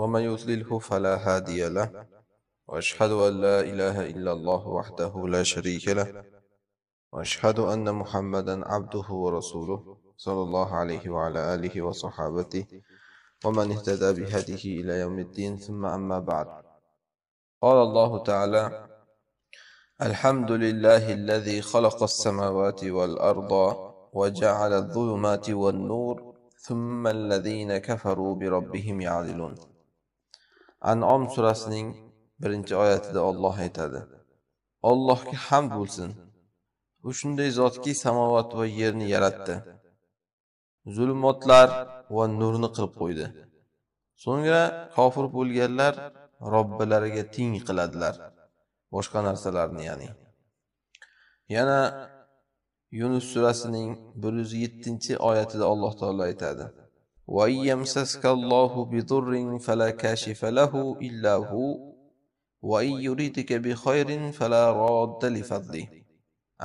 ومن يضلله فلا هادي له وأشهد أن لا إله إلا الله وحده لا شريك له وأشهد أن محمدا عبده ورسوله صلى الله عليه وعلى آله وصحابته ومن اهتدى بهديه إلى يوم الدين ثم أما بعد قال الله تعالى الحمد لله الذي خلق السماوات والأرض وجعل الظلمات والنور ثم الذين كفروا بربهم يعدلون An'om surasining 1-oyatida Alloh aytadi: Allohga hamd bo'lsin. U shunday zotki samovat va yerni yaratdi. zulmotlar va nurni qilib qo'ydi. So'ngra kofir bo'lganlar robbilariga teng qiladilar. Boshqa narsalarni, ya'ni. Yana Yunus surasining 107-oyatida Alloh taolo aytadi: وإن يمسسك الله بضر فلا كاشف له إلا هو وإن يريدك بخير فلا راد لفضله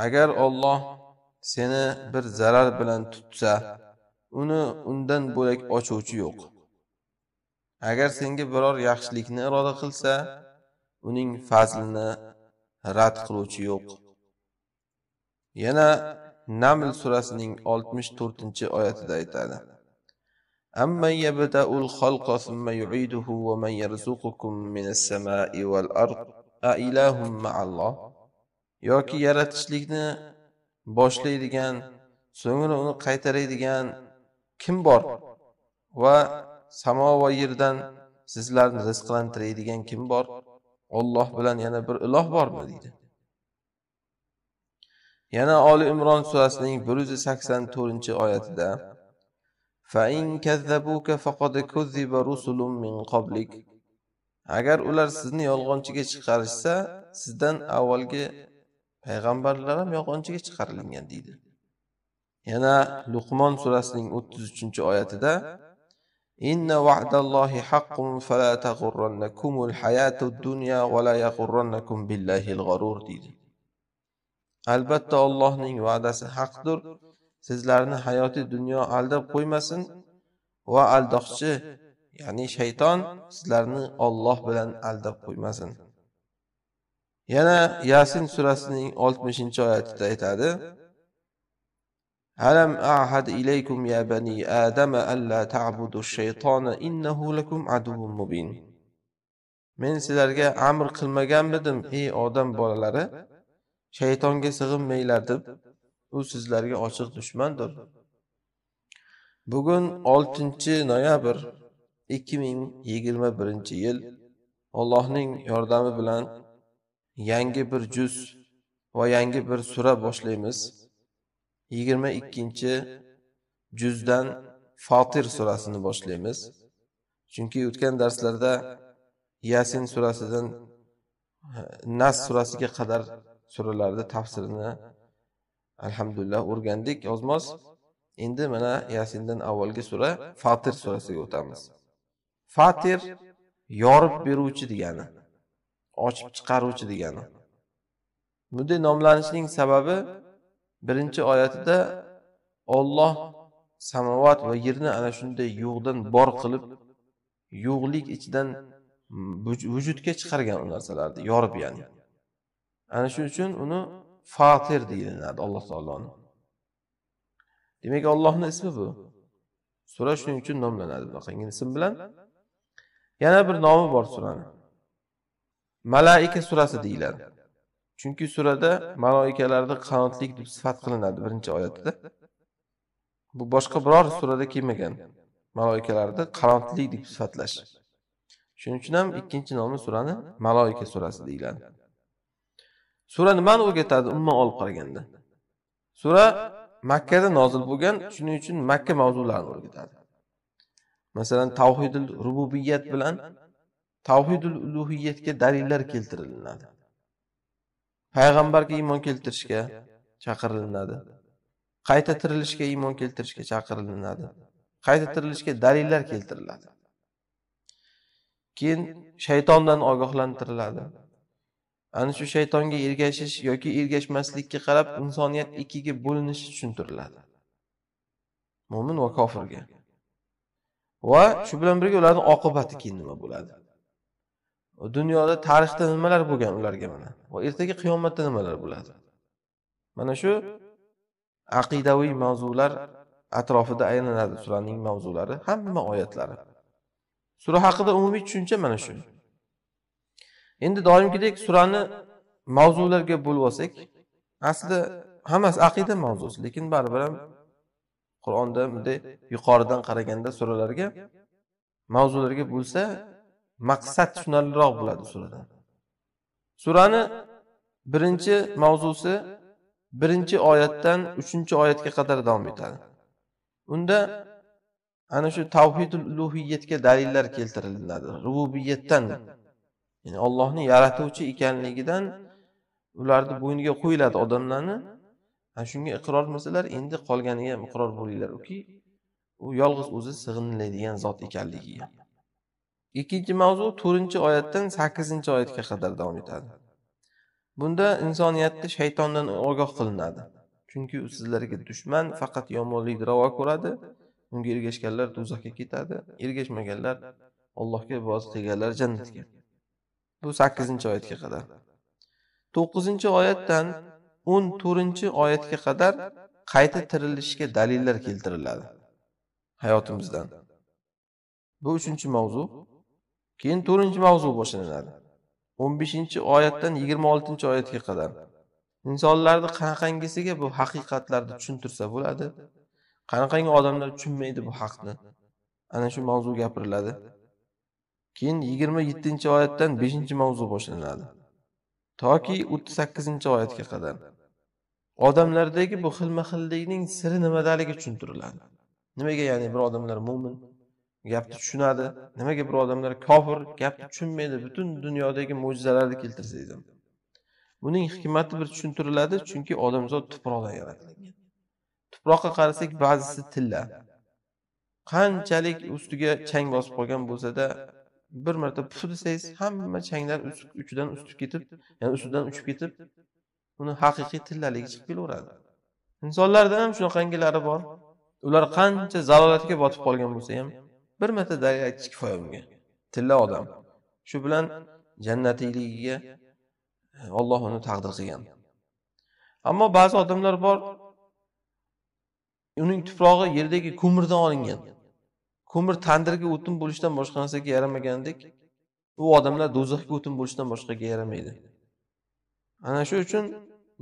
agar الله seni بر zarar bilan tutsa uni undan bo'lak ochuvchi yo'q agar senga biror yaxshilikni iroda qilsa uning fazlini rad qiluvchi yo'q yana naml surasining oltmish to'rtinchi oyatida aytadi أمن يبدأ الخلق ثم يعيده ومن يرزقكم من السماء والأرض أإله مع الله yoki yaratishlikni boshlaydigan so'ngra uni qaytaradigan kim bor va samo va yerdan sizlarni rizqlantiradigan kim bor olloh bilan yana bir iloh bormi deydi yana oli imron surasining bir yuz sakson to'rtinchi oyatida فَإِنْ كَذَّبُوكَ فَقَدْ كُذِّبَ رُسُلٌ مِّن قَبْلِكَ Agar ular sizni yolg'onchiga chiqarishsa, sizdan avvalgi payg'ambarlar ham yolg'onchiga chiqarilgan deydi. Yana Luqmon surasining 33-oyatida Inna va'dallohi haqqun fala taghurrannakumul hayatu dunya va la yaghurrannakum billahil gharur deydi. Albatta Allohning va'dasi haqdir sizlarni hayotiy dunyo aldab qo'ymasin va aldoqchi ya'ni shayton sizlarni Alloh bilan aldab qo'ymasin yana yasin surasining 60 oyatida aytadi alam ahad ilaykum ya bani adama alla ta'budu shaytona innahu lakum aduwwun mubin men sizlarga amr qilmaganmidim ey odam bolalari shaytonga sig'inmanglar deb u sizlarga ochiq dushmandir bugun 6 noyabr 2021 yil allohning yordami bilan yangi bir juz va yangi bir sura boshlaymiz 22 juzdan fotir surasini boshlaymiz chunki o'tgan darslarda yasin surasidan nas surasiga qadar suralarni tafsirini alhamdulillah o'rgandik yozmoz endi mana yasindan avvalgi sura fatir surasiga o'tamiz fatir yorib beruvchi degani ochib chiqaruvchi degani bunday nomlanishining sababi birinchi oyatida olloh samovat va yerni ana shunday yo'qdan bor qilib yo'qlik ichidan vujudga chiqargan u narsalarni yorib ya'ni ana shuning uchun uni fatir deyiladi alloh taoloni demak ollohni ismi bu sura shuning uchun nomlanadi bunaqangi ism bilan yana bir nomi bor surani malaika surasi deyiladi chunki surada maloikalarni qanotlik deb sifat qilinadi birinchi oyatda bu boshqa biror surada kelmagan maloikalarni qanotlik deb sifatlash shuning uchun ham ikkinchi nomi surani maloika surasi deyiladi sura nimani o'rgatadi umuman olib qaraganda sura makkada nozil bo'lgan shuning uchun makka mavzularini o'rgatadi masalan tavhidul rububiyat bilan tavhidul uluhiyatga dalillar keltirilinadi payg'ambarga iymon keltirishga chaqirilinadi qayta tirilishga iymon keltirishga chaqirilinadi qayta tirilishga dalillar keltiriladi keyin shaytondan ogohlantiriladi ana shu shaytonga ergashish yoki ergashmaslikka qarab insoniyat ikkiga bo'linishi tushuntiriladi mo'min va kofirga va shu bilan birga ularni oqibati keyin nima bo'ladi dunyoda tarixda nimalar bo'lgan ularga mana va ertaga qiyomatda nimalar bo'ladi mana shu aqidaviy mavzular atrofida aylanadi suraning mavzulari hamma oyatlari sura haqida umumiy tushuncha mana shu endi doimgidek surani mavzularga bo'lib olsak aslida hammasi aqida mavzusi lekin baribir ham qur'onda bunday yuqoridan qaraganda suralarga mavzularga bo'lsa maqsad tushunarliroq bo'ladi surada surani birinchi mavzusi birinchi oyatdan uchinchi oyatga qadar davom etadi unda ana shu tavhidul ulug'iyatga dalillar keltiriladi rububiyatdan ya'ni ollohni yaratuvchi ekanligidan ularni bo'yniga qo'yiladi odamlarni ana shunga iqror bo'lsalar endi qolganiga ham iqror bo'linglar uki u yolg'iz o'zi sig'iniladigan zot ekanligiga ikkinchi mavzu to'rtinchi oyatdan sakkizinchi oyatga qadar davom etadi bunda insoniyatni shaytondan ogoh qilinadi chunki u sizlarga dushman faqat yomonlikni ravo ko'radi unga ergashganlar do'zaxga ketadi ergashmaganlar allohga ibodat qilganlar jannatga bu sakkizinchi oyatga qadar to'qqizinchi oyatdan o'n to'rtinchi oyatga qadar qayta tirilishga dalillar keltiriladi hayotimizdan bu uchinchi mavzu keyin to'rtinchi mavzu boshlanadi o'n beshinchi oyatdan yigirma oltinchi oyatga qadar insonlarni qanaqangisiga bu haqiqatlarni tushuntirsa bo'ladi qanaqangi odamlar tushunmaydi bu haqni ana shu mavzu gapiriladi keyin yigirma yettinchi oyatdan beshinchi mavzu boshlanadi toki o'ttiz sakkizinchi oyatga qadar odamlardagi bu xilma xillikning siri nimadaligi tushuntiriladi nimaga ya'ni bir odamlar mo'min gapni tushunadi nimaga bir odamlar kofir gapni tushunmaydi butun dunyodagi mo'jizalarni keltirsangiz ham buning hikmati bir tushuntiriladi chunki odamzod tuproqdan yaratilgan tuproqqa qarasak ba'zisi tilla qanchalik ustiga chang bosib qolgan bo'lsada bir marta puf desangiz hamma changlar uchidan ustib ketib ya'ni ustidan uchib ketib uni haqiqiy tillaligi chiqib kelaveradi insonlarda ham shunaqangilari bor ular qancha zalolatga botib qolgan bo'lsa ham bir marta dalil aytish kifoya unga tilla odam shu bilan jannatiyligiga olloh eh, uni taqdir qilgan ammo ba'zi odamlar bor uning tuprog'i yerdagi ko'mirdan olingan ko'mir tandirga o'tin bo'lishdan boshqa narsaga yaramagandek u odamlar do'zaxga o'tin bo'lishdan boshqaga yaramaydi ana shu uchun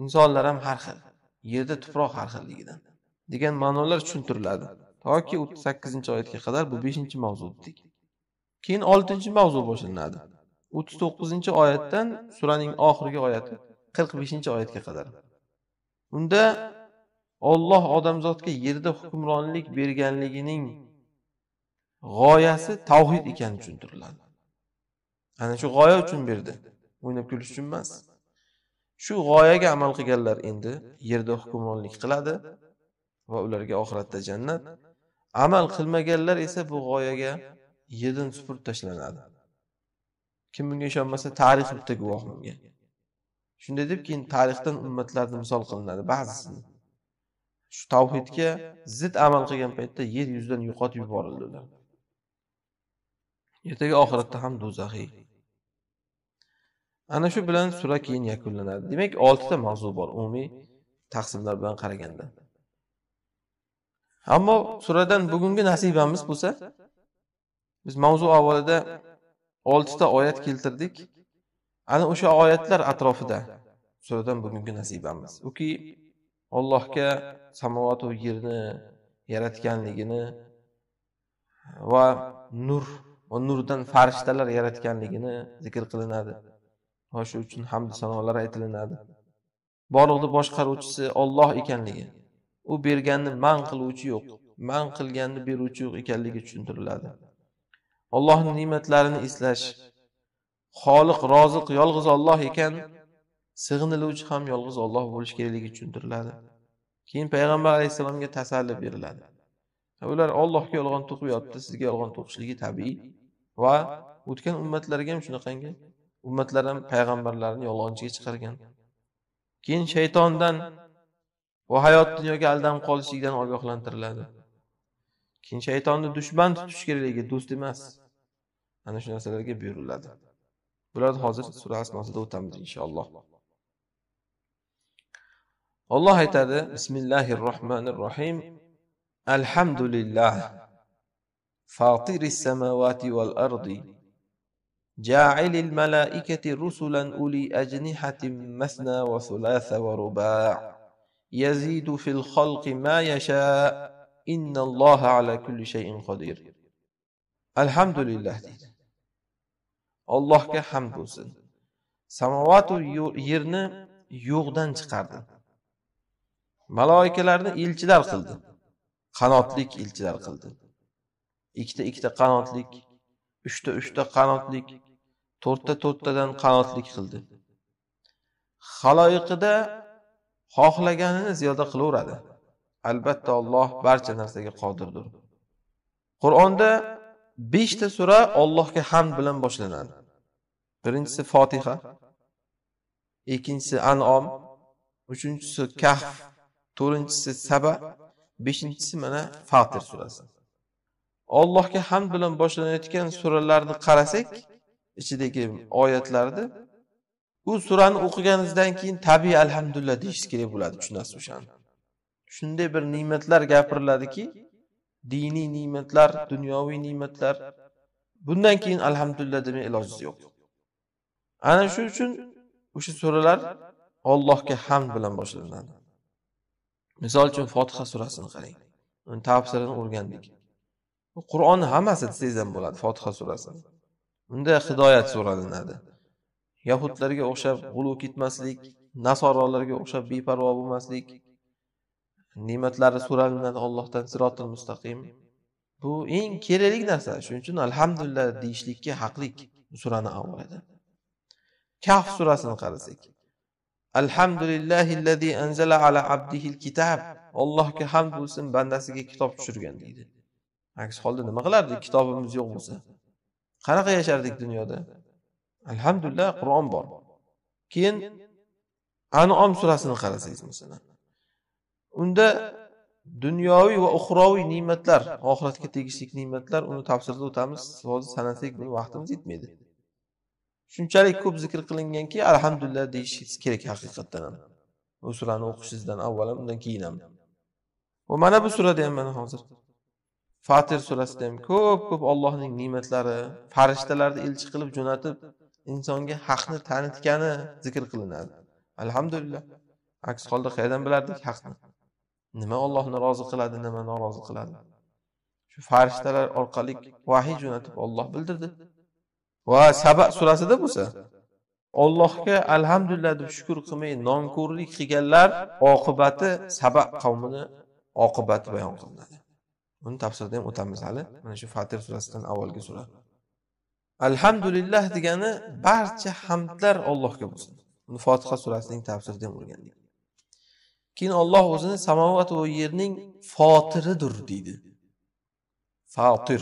insonlar ham har xil yerda tuproq har xilligidan degan ma'nolar tushuntiriladi toki o'ttiz sakkizinchi oyatga qadar bu beshinchi mavzu dedik keyin oltinchi mavzu boshlanadi o'ttiz to'qqizinchi oyatdan suraning oxirgi oyati qirq beshinchi oyatga qadar unda olloh odamzodga yerda hukmronlik berganligining g'oyasi tavhid ekani tushuntiriladi ana shu g'oya uchun berdi o'ynab kulish uchun emas shu g'oyaga amal qilganlar endi yerda hukmronlik qiladi va ularga oxiratda jannat amal qilmaganlar esa bu g'oyaga yedin supurib tashlanadi kim bunga ishonmasa tarix bitta guvoh bunga shunday deb keyin tarixdan ummatlarni misol qilinadi ba'zisini shu tavhidga zid amal qilgan paytda yer yuzidan yo'qotib yuborildi ular ertaga oxiratda ham do'zaxiy ana shu bilan sura keyin yakunlanadi demak oltita mavzu bor umumiy taqsimlar bilan qaraganda ammo suradan bugungi nasibamiz bo'lsa biz mavzu avvalida oltita oyat keltirdik ana o'sha oyatlar atrofida suradan bugungi nasibamiz uki allohga samovatu yerni yaratganligini va nur va nurdan farishtalar yaratganligini zikr qilinadi va shu uchun hamd sanolar aytilinadi borliqni boshqaruvchisi Alloh ekanligi u berganni man qiluvchi yo'q man qilganni beruvchi yo'q ekanligi tushuntiriladi Allohning ne'matlarini eslash xoliq roziq yolg'iz Alloh ekan sig'iniluvchi ham yolg'iz Alloh bo'lishi kerakligi tushuntiriladi keyin payg'ambar alayhissalomga tasalli beriladi ular Allohga yolg'on to'qiyapti sizga yolg'on to'qishligi tabiiy va o'tgan ummatlarga ham shunaqangi ummatlar ham payg'ambarlarni yolg'onchiga chiqargan keyin shaytondan va hayot dunyoga aldanib qolishlikdan ogohlantiriladi keyin shaytonni dushman tutish kerakligi do'st emas ana shu narsalarga buyuriladi bularni hozir sura asmosida o'tamiz inshaalloh alloh aytadi bismillahi rohmanir rohim alhamdulillah فاطر السماوات والأرض جاعل الملائكة رسلا أولي أجنحة مثنى وثلاث ورباع يزيد في الخلق ما يشاء إن الله على كل شيء قدير الحمد لله دي. allohga hamd bo'lsin samovatu yerni yo'qdan chiqardi maloikalarni elchilar qildi qanotlik elchilar qildi ikkita ikkita qanotlik uchta uchta qanotlik to'rtta to'rttadan qanotlik qildi haloyiqida xohlaganini ziyoda qilaveradi albatta olloh barcha narsaga qodirdir qur'onda beshta sura ollohga hamd bilan boshlanadi birinchisi fotiha ikkinchisi anom uchinchisi kahf to'rtinchisi saba beshinchisi mana fatir surasi Allohga hamd bilan boshlanayotgan suralarni qarasak, ichidagi oyatlarni u surani o'qiganingizdan keyin tabiiy alhamdulillah deyishingiz kerak bo'ladi tushunasiz o'shani. Shunday bir ne'matlar gapiriladiki, diniy ne'matlar, dunyoviy ne'matlar bundan keyin alhamdulillah demak ilojingiz yo'q. Ana shu uchun o'sha suralar Allohga hamd bilan boshlanadi. Misol uchun Fotiha surasini qarang. Uni tafsirini o'rgandik. qur'onni hammasi desangiz ham bo'ladi fotiha surasi unda hidoyat so'ralinadi yahudlarga o'xshab g'ulu ketmaslik nasorolarga o'xshab beparvo bo'lmaslik ne'matlari so'ralinadi allohdan sirotil mustaqim bu eng kerakli narsa shuning uchun alhamdulillah deyishlikka haqlik surani avvalida kaf surasini qarasak alhamdulillahi anzala ala abdihil allohga hamd bo'lsin bandasiga kitob tushirgan deydi aks holda nima qilardik kitobimiz yo'q bo'lsa qanaqa yashardik dunyoda alhamdulillah qur'on bor keyin anom surasini qarasangiz masalan unda dunyoviy va uxroviy ne'matlar oxiratga tegishli ne'matlar uni tafsirda o'tamiz hozir sanasak buni vaqtimiz yetmaydi shunchalik ko'p zikr qilinganki alhamdulillah deyishingiz kerak haqiqatdan ham bu surani o'qishingizdan avval ham undan keyin ham va mana bu surada ham mana hozir fatir surasida ham ko'p ko'p ollohning ne'matlari farishtalarni elchi qilib jo'natib insonga haqni tanitgani zikr qilinadi alhamdulillah aks holda qayerdan bilardik haqni nima ollohni rozi qiladi nima norozi qiladi shu farishtalar orqali vahiy jo'natib olloh bildirdi va saba surasida bo'lsa ollohga alhamdulillah deb shukur qilmay nonko'rlik qilganlar oqibati saba qavmini oqibati bayon qilinadi uni tafsirida ham o'tamiz hali mana shu fatir surasidan avvalgi sura alhamdulillah degani barcha hamdlar allohga bo'lsin uni fotiha surasining tafsirida ham o'rgandik keyin olloh o'zini samovat va yerning fotiridir deydi fotir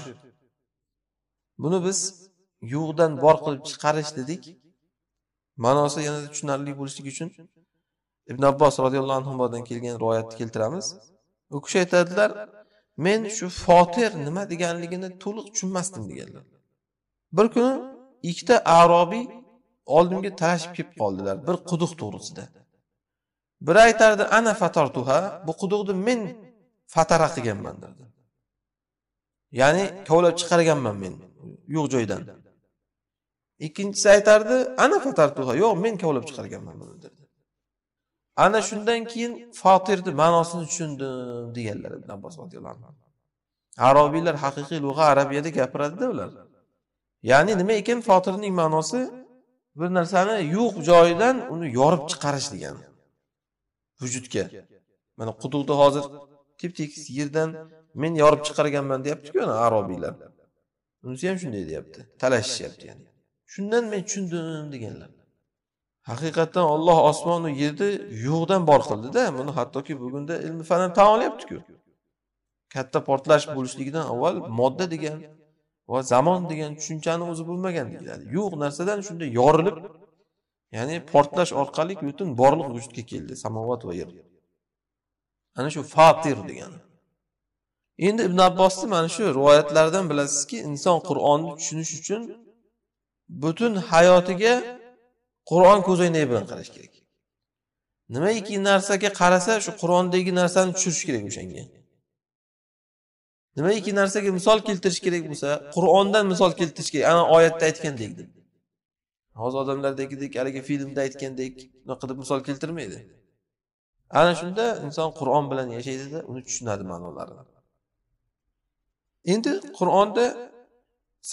buni biz yo'qdan bor qilib chiqarish dedik ma'nosi yanada tushunarli bo'lishligi uchun ibn abbos roziyallohu anhudan kelgan rivoyatni keltiramiz u kishi aytadilar men shu fotir nima deganligini to'liq tushunmasdim deganlar bir kuni ikkita arobiy oldimga talashib kelib qoldilar bir quduq to'g'risida biri aytardi ana fatortuha bu quduqni men fatara qilganman dedi ya'ni kovlab chiqarganman men yo'q joydan ikkinchisi aytardi ana fatartuha yo'q men kovlab chiqarganman buni dedi ana shundan keyin fotirni ma'nosini tushundim deganlar ibn abbos roziyallohu anhu arobiylar haqiqiy lug'a arabiyada gapiradida ular ya'ni nima ekan fotirning ma'nosi bir narsani yo'q joyidan uni yorib chiqarish degani vujudga mana quduqni hozir tep tekis yerdan men yorib chiqarganman deyaptiku arobiylar unisi ham shunday deyapti talashishyapti ya'ni shundan men tushundim deganlar haqiqatdan Alloh osmonu yerni yo'qdan bor qildida buni hattoki bugunda ilmi ham tan olyaptiku ku Katta portlash bo'lishligidan avval modda degan va zamon degan tushunchani o'zi bo'lmagan deyiladi. Yo'q narsadan shunday yorilib, ya'ni portlash orqali butun borliq vujudga keldi, samovat va yer. Ana shu fatir degani. Endi Ibn Abbosni mana shu rivoyatlaridan bilasizki, inson Qur'onni tushunish uchun butun hayotiga qur'on ko'zoynagi bilan qarash kerak nimaiki narsaga qarasa shu qur'ondagi narsani tushirish kerak o'shanga nimaiki narsaga misol keltirish kerak bo'lsa qur'ondan misol keltirish kerak ana oyatda aytgandek deb hozir odamlardagidek haligi filmda aytgandek unaqa qilib misol keltirmaydi ana shunda inson qur'on bilan yashaydida uni tushunadi ma'nolarini endi qur'onda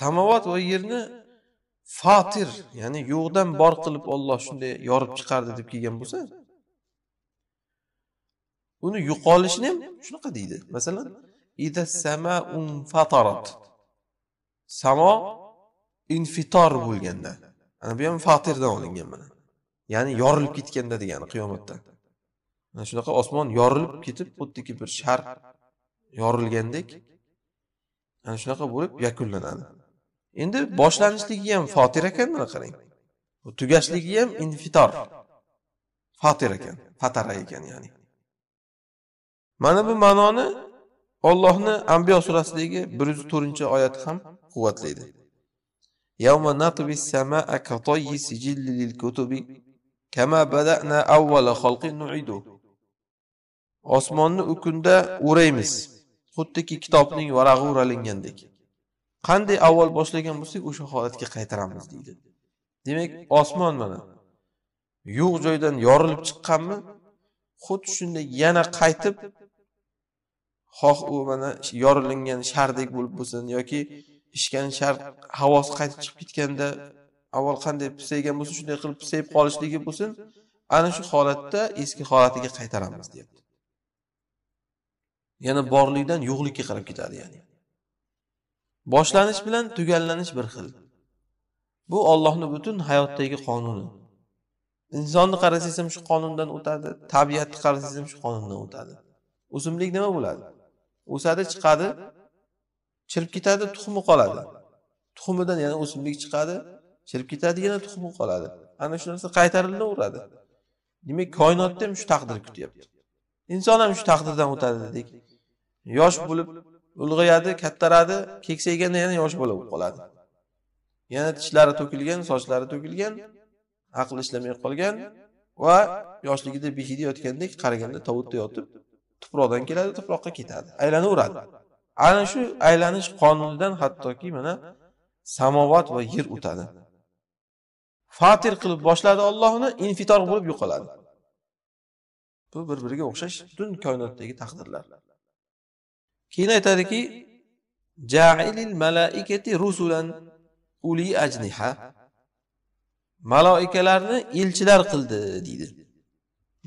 samovat va yerni fatir ya'ni yo'qdan bor qilib olloh shunday yorib chiqardi deb kelgan bo'lsa uni yo'qolishini ham shunaqa deydi masalan samaun fatarat samo infitor bo'lganda ana bu ham fatirdan olingan mana ya'ni yorilib ketganda degani qiyomatda mana shunaqa osmon yorilib ketib xuddiki bir shar yorilgandek ana shunaqa bo'lib yakunlanadi endi boshlanishligi ham fotir ekan mana qarang tugashligi ham infitor fotir ekan fatara ekan ya'ni mana bu ma'noni ollohni ambiyo surasidagi bir yuz to'rtinchi oyati ham quvvatlaydi osmonni u kunda o'raymiz xuddiki kitobning varag'i o'ralingandek qanday avval boshlagan bo'lsak o'sha holatga qaytaramiz deydi demak osmon mana yo'q joydan yorilib chiqqanmi xuddi shunday yana qaytib xoh u mana yorilingan shardek bo'lib bo'lsin yoki ishgan shar havosi qaytib chiqib ketganda avval qanday pisaygan bo'lsa shunday qilib pisayib qolishligi bo'lsin ana shu holatda eski holatiga qaytaramiz deyapti yana borlikdan yo'qlikka qarab ketadi ya'ni boshlanish bilan tugallanish bir xil bu ollohni butun hayotdagi qonuni insonni qarasangiz ham shu qonundan o'tadi tabiatni qarasangiz ham shu qonundan o'tadi o'simlik nima bo'ladi o'sadi chiqadi chirib ketadi tuxumi qoladi tuxumidan yana o'simlik chiqadi chirib ketadi yana tuxumi qoladi ana shu narsa qaytarilaveradi demak koinotda ham shu taqdir kutyapti inson ham shu taqdirdan o'tadi dedik yosh bo'lib ulg'ayadi kattaradi keksayganda yana yosh bola bo'lib qoladi yana tishlari to'kilgan sochlari to'kilgan aqli ishlamay qolgan va yoshligida behida yotgandek qariganda tovutda yotib tuproqdan keladi tuproqqa ketadi aylanaveradi ana shu aylanish qonunidan hattoki mana samovat va yer o'tadi fatir qilib boshladi olloh uni infitor bo'lib yo'qoladi bu bir biriga o'xshash butun koinotdagi taqdirlar keyin aytadiki jailil malaikati rusulan uli ajniha maloikalarni elchilar qildi deydi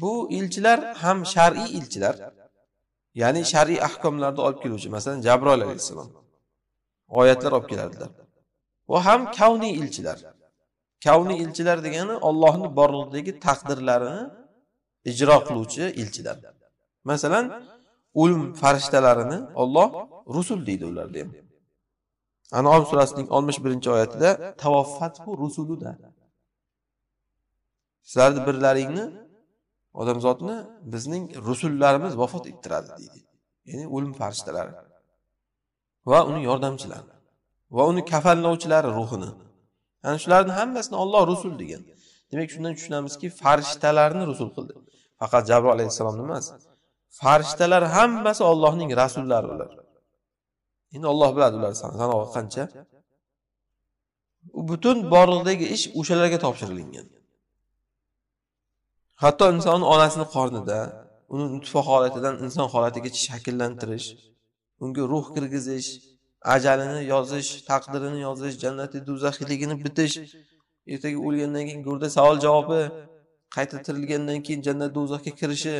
bu elchilar ham shar'iy elchilar ya'ni shar'iy ahkomlarni olib keluvchi masalan jabroil alayhissalom oyatlar olib kelardilar va ham kavniy elchilar kavniy elchilar degani ollohni borliqdagi taqdirlarini ijro qiluvchi elchilar masalan o'lim farishtalarini Alloh rusul deydi ularni ham anom surasining 61 oyatida tavaffatu rusulida sizlarni birlaringni odamzodni bizning rusullarimiz vafot ettiradi deydi ya'ni o'lim farishtalari va uni yordamchilari va uni kafanlovchilari ruhini ana yani shularni hammasini Alloh rusul degan demak shundan tushunamizki farishtalarni rusul qildi faqat jabroil alayhissalomni emas farishtalar hammasi ollohning rasullari ular endi olloh biladi ular sanog'i qancha butun borliqdagi ish o'shalarga topshirilgan hatto insonni onasini qornida uni nutfa holatidan inson holatigacha shakllantirish unga ruh kirgizish ajalini yozish taqdirini yozish jannati do'zaxligini bitish ertaga o'lgandan keyin go'rda savol javobi qayta tirilgandan keyin jannat do'zaxga kirishi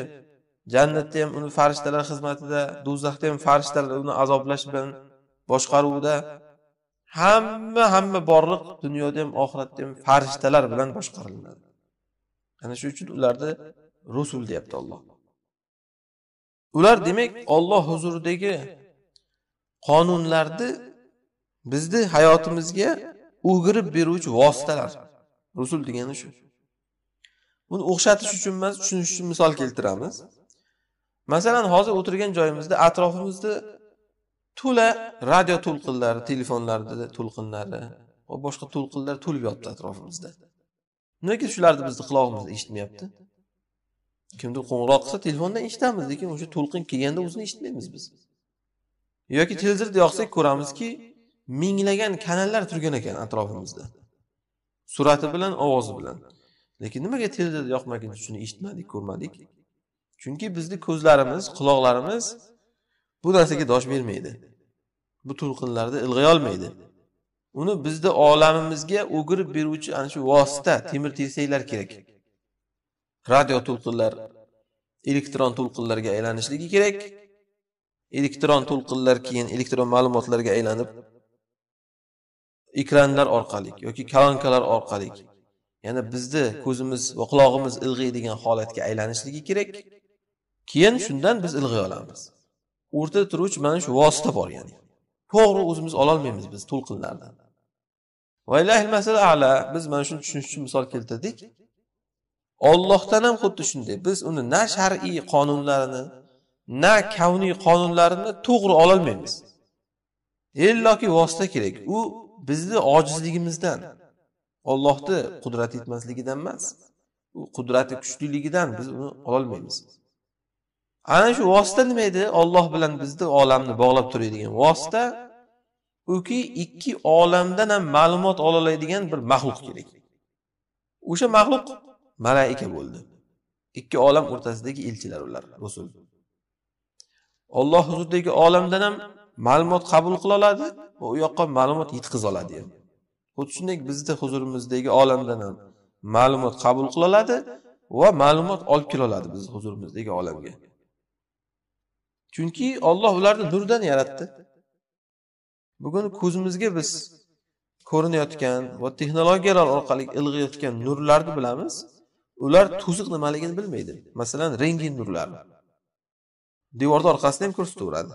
jannatda ham uni farishtalar xizmatida do'zaxda ham farishtalar uni azoblash bilan boshqaruvida hamma hamma borliq dunyoda ham oxiratda ham farishtalar bilan boshqariladi ana shuning uchun ularni rusul deyapti olloh ular demak olloh huzuridagi qonunlarni bizni hayotimizga o'girib beruvchi vositalar rusul degani shu buni o'xshatish uchun emas tushunish uchun misol keltiramiz masalan hozir o'tirgan joyimizda atrofimizda to'la radio to'lqinlari telefonlarni to'lqinlari va boshqa to'lqinlar to'lib yotibdi atrofimizda nega shularni bizni qulog'imiz eshitmayapti kimdir qo'ng'iroq qilsa telefondan eshitamiz lekin o'sha to'lqin kelganda o'zini eshitmaymiz biz yoki televizorda yoqsak ko'ramizki minglagan kanallar turgan ekan atrofimizda surati bilan ovozi bilan lekin nimaga televizorni yoqmagan shuni eshitmadik ko'rmadik chunki bizni ko'zlarimiz quloqlarimiz bu narsaga dosh bermaydi bu to'lqinlarni ilg'ay olmaydi uni bizni olamimizga o'girib beruvchi ana shu vosita temir tersaklar kerak radio to'lqinlar elektron to'lqinlarga aylanishligi kerak elektron to'lqinlar keyin elektron ma'lumotlarga aylanib ekranlar orqali yoki kolonkalar orqali yana bizni ko'zimiz va qulog'imiz ilg'iydigan holatga aylanishligi kerak keyin shundan biz ilg'ay olamiz o'rtada turuvchi mana shu vosita bor ya'ni to'g'ri o'zimiz ololmaymiz biz to'lqinlardan ala biz mana shuni tushunish uchun misol keltirdik ollohdan ham xuddi shunday biz uni na shar'iy qonunlarini na kavniy qonunlarini to'g'ri ololmaymiz illoki vosita kerak u bizni ojizligimizdan ollohni qudrati yetmasligidan emas u qudrati kuchliligidan biz uni ololmaymiz ana shu vosita nima edi olloh bilan bizni olamni bog'lab turadigan vosita uki ikki olamdan ham ma'lumot ololadigan bir maxluq kerak o'sha maxluq malaika bo'ldi ikki olam o'rtasidagi elchilar ular rasul olloh huzuridagi olamdan ham ma'lumot qabul qila oladi va u yoqqa ma'lumot yetkaza oladi xuddi shunday bizni huzurimizdagi olamdan ham ma'lumot qabul qila oladi va ma'lumot olib kela oladi bizni huzurimizdagi olamga chunki Alloh ularni nurdan yaratdi bugun ko'zimizga biz ko'rinayotgan va texnologiyalar orqali ilg'ayotgan nurlarni bilamiz ular to'siq nimaligini bilmaydi masalan rengin nurlar devorni orqasini ham ko'rsataveradi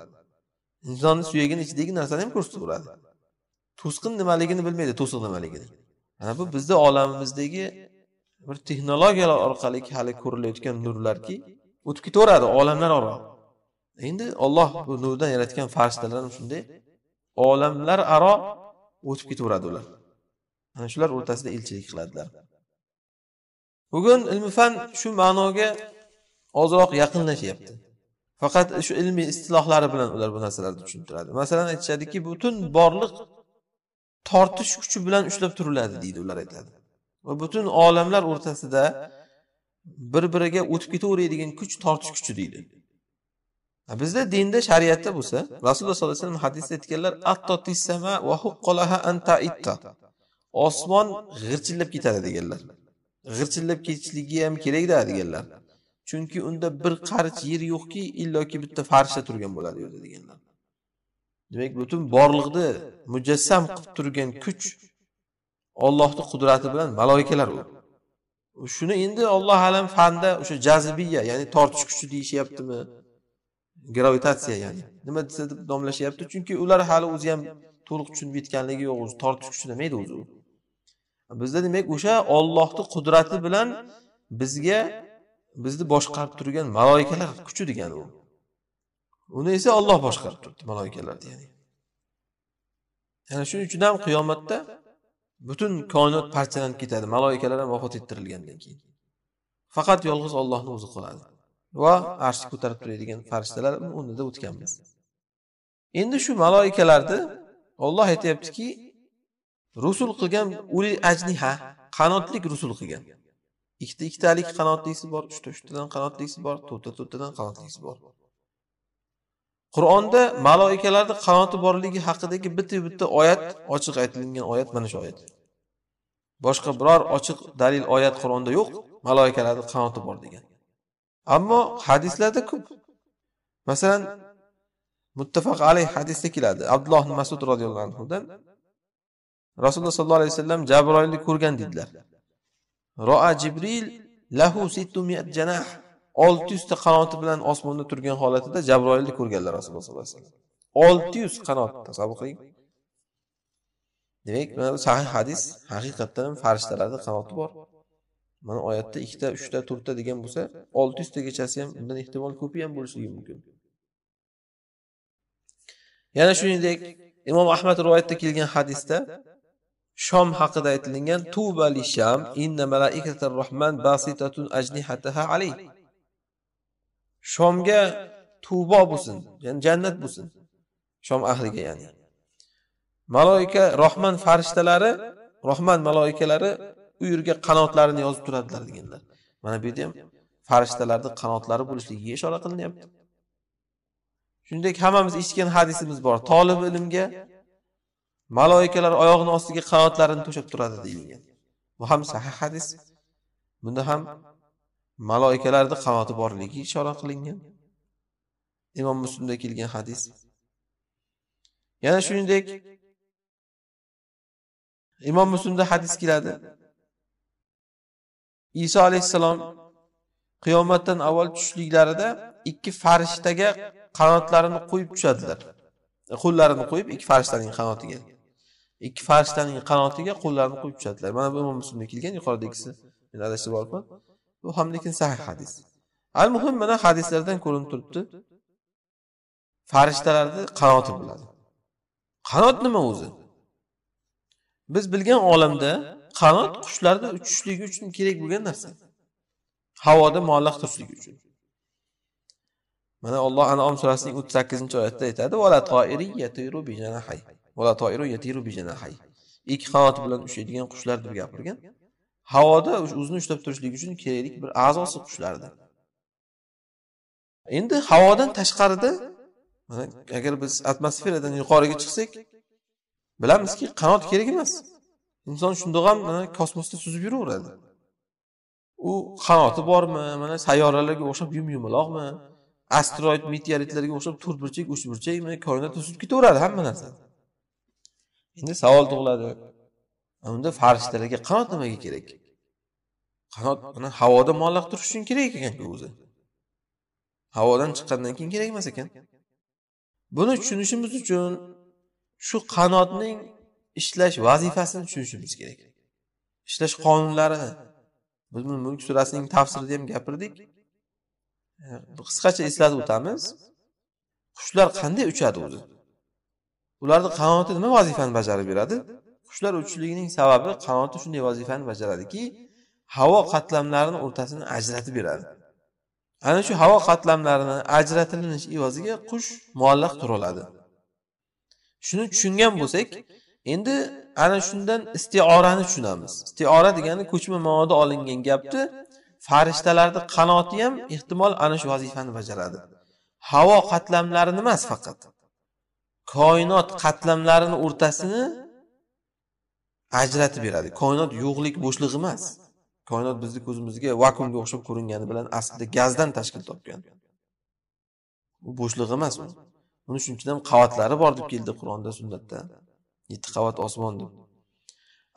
insonni suyagini ichidagi narsani ham ko'rsataveradi to'sqin nimaligini bilmaydi to'siq nimaligini ana bu bizni olamimizdagi bir texnologiyalar orqali hali ko'rilayotgan nurlarki o'tib ketaveradi olamlar orolib endi olloh nurdan yaratgan farishtalar ham shunday olamlar aro o'tib ketaveradi ular ana shular o'rtasida elchilik qiladilar bugun ilmi fan shu ma'noga ozroq yaqinlashyapti faqat shu ilmiy istilohlari bilan ular bu narsalarni tushuntiradi masalan aytishadiki butun borliq tortish kuchi bilan ushlab turiladi deydi ular aytadi va butun olamlar o'rtasida bir biriga o'tib ketaveradigan kuch tortish kuchi deydi bizda dinda shariatda bo'lsa rasululloh sollallohu alayhi vasallam hadisda aytganlar osmon g'irchillab ketadi deganlar g'irchillab ketishligi ham kerakda deganlar chunki unda bir qarich yer yo'qki illoki bitta farishta turgan bo'ladi u yerda deganlar demak butun borliqni mujassam qilib turgan kuch ollohni qudrati bilan maloikalar u shuni endi olloh alam fanda o'sha jazibiya ya'ni tortish kuchi deyishyaptimi şey gravitatsiya ya'ni nima desa deb nomlashyapti chunki ular hali o'zi ham to'liq tushunib yetganligi yo'q o'zi tortish kuchi demaydi o'zi bizda demak o'sha ollohni qudrati bilan bizga bizni boshqarib turgan maloikalar kuchi degani u uni esa olloh boshqarib turibdi maloikalarni ya'ni yani shuning uchun ham qiyomatda butun koinot parchalanib ketadi maloikalar ham vafot ettirilgandan keyin faqat yolg'iz ollohni o'zi qoladi va arshni ko'tarib turadigan farishtalar o'rnida o'tganmiz endi shu maloikalarni olloh aytyaptiki rusul qilgan uli ajniha qanotlik rusul qilgan ikkita ikkitalik qanotlisi bor uchta uchtadan qanotlisi bor to'rtta to'rttadan qanotlisi bor qur'onda maloikalarni qanoti borligi haqidagi bitta bitta oyat ochiq aytilingan oyat mana shu oyat boshqa biror ochiq dalil oyat qur'onda yo'q maloikalarni qanoti bor degan ammo hadislarda ko'p masalan muttafaq alayh hadisda keladi abdulloh ibn masud roziyallohu anhudan rasululloh sollallohu alayhi vasallam jabroilni ko'rgan dedilar roa jibril lahu janah olti yuzta qanoti bilan osmonda turgan holatida jabroilni ko'rganlar rasululloh sollallohu alayhi vasallam olti yuz qanot tasavvur qiling demak mana bu sahih hadis haqiqatdan ham farishtalarni qanoti bor mana oyatda ikkita uchta to'rtta degan bo'lsa olti yuztagachasi ham undan ehtimol ko'pi ham bo'lishligi mumkin yana shuningdek imom ahmad rivoyatda kelgan hadisda shom haqida aytilingan tubali sham inna malaikatar rohman basitatun ajnihataha alay shomga tuvbo bo'lsin ya'ni jannat bo'lsin shom ahliga ya'ni maloika rohman farishtalari rohman maloikalari u yerga qanotlarini yozib turadilar deganlar mana bu yerda ham farishtalarni qanotlari bo'lishligiga ishora qilinyapti shuningdek hammamiz eshitgan hadisimiz bor tolib ilmga maloikalar oyog'ini ostiga qanotlarini to'shab turadi deyilgan bu ham sahih hadis bunda ham maloikalarni qanoti borligi ishora qilingan imom muslimda kelgan hadis yana shuningdek imom muslimda hadis keladi Iso alayhissalom qiyomatdan avval tushliklarida ikki farishtaga qanotlarini qo'yib tushadilar. Qo'llarini qo'yib ikki farishtaning qanotiga. Ikki farishtaning qanotiga qo'llarini qo'yib tushadilar. Mana bu Imom Muslimda kelgan yuqoridagisi. Men adashib boribman. Bu ham lekin sahih hadis. Al-muhim mana hadislardan ko'rinib turibdi. Farishtalarni qanoti bo'ladi. Qanot nima o'zi? Biz bilgan olamda qanot qushlarni uchishligi uchun kerak bo'lgan narsa havoda muallaq turishligi uchun mana alloh anom surasining o'ttiz sakkizinchi oyatda aytadi ikki qanoti bilan ushlaydigan qushlar deb gapirgan havoda o'zini ushlab turishlik uchun kerakli bir a'zosi qushlarni endi havodan tashqarida agar biz atmosferadan yuqoriga chiqsak bilamizki qanot kerak emas inson shundoq ham mana kosmosda suzib yuraveradi u qanoti bormi mana sayyoralarga o'xshab yum yumaloqmi asteroid meteoritlarga o'xshab to'rtburchak uchburchakmi koinotda suzib ketaveradi hamma narsa endi savol tug'iladi unda farishtalarga qanot nimaga kerak qanot mana havoda muallaq turish uchun kerak ekanku o'zi havodan chiqqandan keyin kerak emas ekan buni tushunishimiz uchun shu qanotning ishlash vazifasini tushunishimiz kerak ishlash qonunlarini biz buni mulk surasining tafsirida ham gapirdik qisqacha eslatib o'tamiz qushlar qanday uchadi o'zi ularni qanoti nima vazifani bajarib beradi qushlar uchishligining sababi qanoti shunday vazifani bajaradiki havo qatlamlarini o'rtasini ajratib beradi ana shu havo qatlamlarini ajratilinish evaziga qush muallaq oladi shuni tushungan bo'lsak endi ana shundan istiorani tushunamiz istiora degani ko'chma ma'noda olingan gapni farishtalarni qanoti ham ehtimol ana shu vazifani bajaradi havo qatlamlarini emas faqat koinot qatlamlarini o'rtasini ajratib beradi koinot yo'qlik bo'shliq emas koinot bizni ko'zimizga vakuumga o'xshab ko'ringani bilan aslida gazdan tashkil topgan u bo'shliq emas uni shuning uchun ham qavatlari bor deb keldi qur'onda sunnatda yetti qavat osmon deb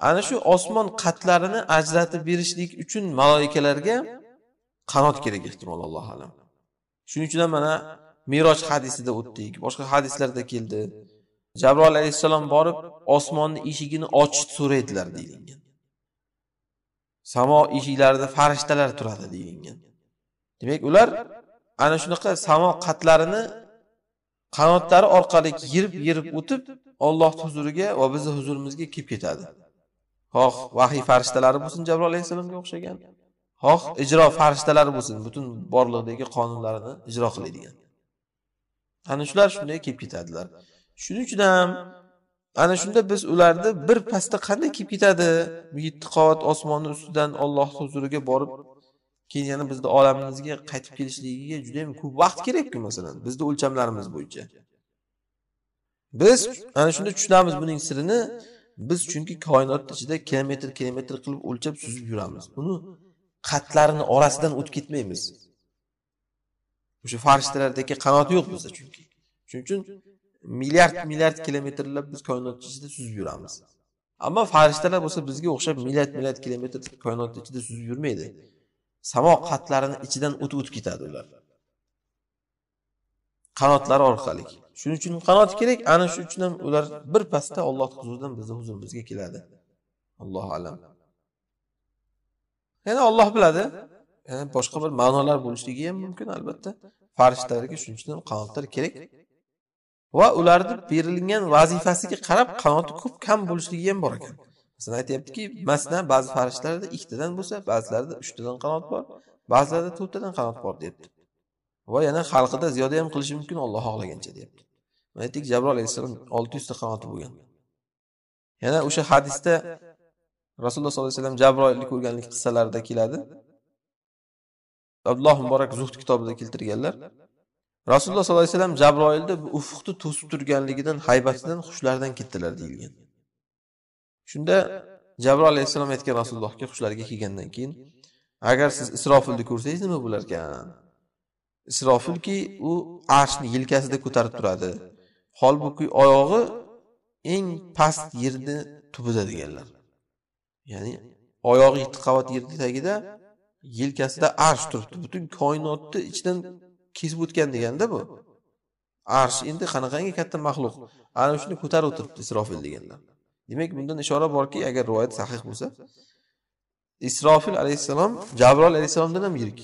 ana shu osmon qatlarini ajratib berishlik uchun maloikalarga qanot kerak ehtimol alloh alam shuning uchun ham mana meroj hadisida o'tdik boshqa hadislarda keldi jabroil alayhissalom borib osmonni eshigini ochib so'raydilar deyilgan samo eshiklarida farishtalar turadi deyilgan demak ular ana shunaqa samo qatlarini qanotlari orqali yirib yirib o'tib ollohni huzuriga va bizni huzurimizga kelib ketadi xoh vahiy farishtalari bo'lsin jabroil alayhissalomga o'xshagan xoh ijro farishtalari bo'lsin butun borliqdagi qonunlarini ijro qiladigan ana shular shunday kelib ketadilar shuning uchun ham ana shunda biz ularni bir pasda qanday kelib ketadi yetti qavat osmonni ustidan ollohni huzuriga borib keyin yana bizni olamimizga qaytib kelishligiga juda ham ko'p vaqt kerakku masalan bizni o'lchamlarimiz bo'yicha biz ana shunda tushunamiz buning sirini biz chunki koinotni ichida kilometr kilometr qilib o'lchab suzib yuramiz uni qatlarini orasidan o'tib ketmaymiz o'sha farishtalardagi qanoti yo'q bizda chunki shuning uchun milliard milliard kilometrlab biz koinotni ichida suzib yuramiz ammo farishtalar bo'lsa bizga o'xshab milliard milliard kilometr koinotni ichida suzib yurmaydi samo qatlarini ichidan o'tib o'tib ketadi ular qanotlari orqali shuning uchun qanot kerak ana shuning uchun ham ular bir pasda olloh huzuridan bizni huzurimizga keladi allohu alam yana olloh biladi yana boshqa bir ma'nolar bo'lishligi ham mumkin albatta farishtalarga shuning uchun ham qanotlar kerak va ularni berilgan vazifasiga qarab qanoti ko'p kam bo'lishligi ham bor ekan masalan aytyaptiki masalan ba'zi farishtalarda ikkitadan bo'lsa ba'zilarida uchtadan qanot bor ba'zilarida to'rttadan qanot bor deyapti va yana xalqida ziyoda ham qilishi mumkin olloh xohlagancha deyapti mana aytdik jabroil alayhissalom olti yuzta qanoti bo'lgan yana o'sha hadisda rasululloh sollallohu alayhi vasallam jabroilni ko'rganlik qissalarida keladi abdulloh muborak zuhd kitobida keltirganlar rasululloh sollallohu alayhi vasallam jabroilni ufqni to'sib turganligidan haybatidan hushlaridan ketdilar deyilgan shunda jabroil alayhissalom aytgan rasulullohga hushlariga kelgandan keyin agar siz isrofilni ko'rsangiz nima bo'larkan isrofilki u arshni yelkasida ko'tarib turadi holbuki oyog'i eng past yerni tubida deganlar ya'ni oyog'i yetti qavat yerni tagida yelkasida arsh turibdi butun koinotni ichidan kesib o'tgan deganda bu arsh endi qanaqangi katta maxluq ana shuni ko'tarib o'tiribdi isrofil deganlar demak bundan ishora borki agar rivoyat sahih bo'lsa isrofil alayhissalom jabroil alayhissalomdan ham yirik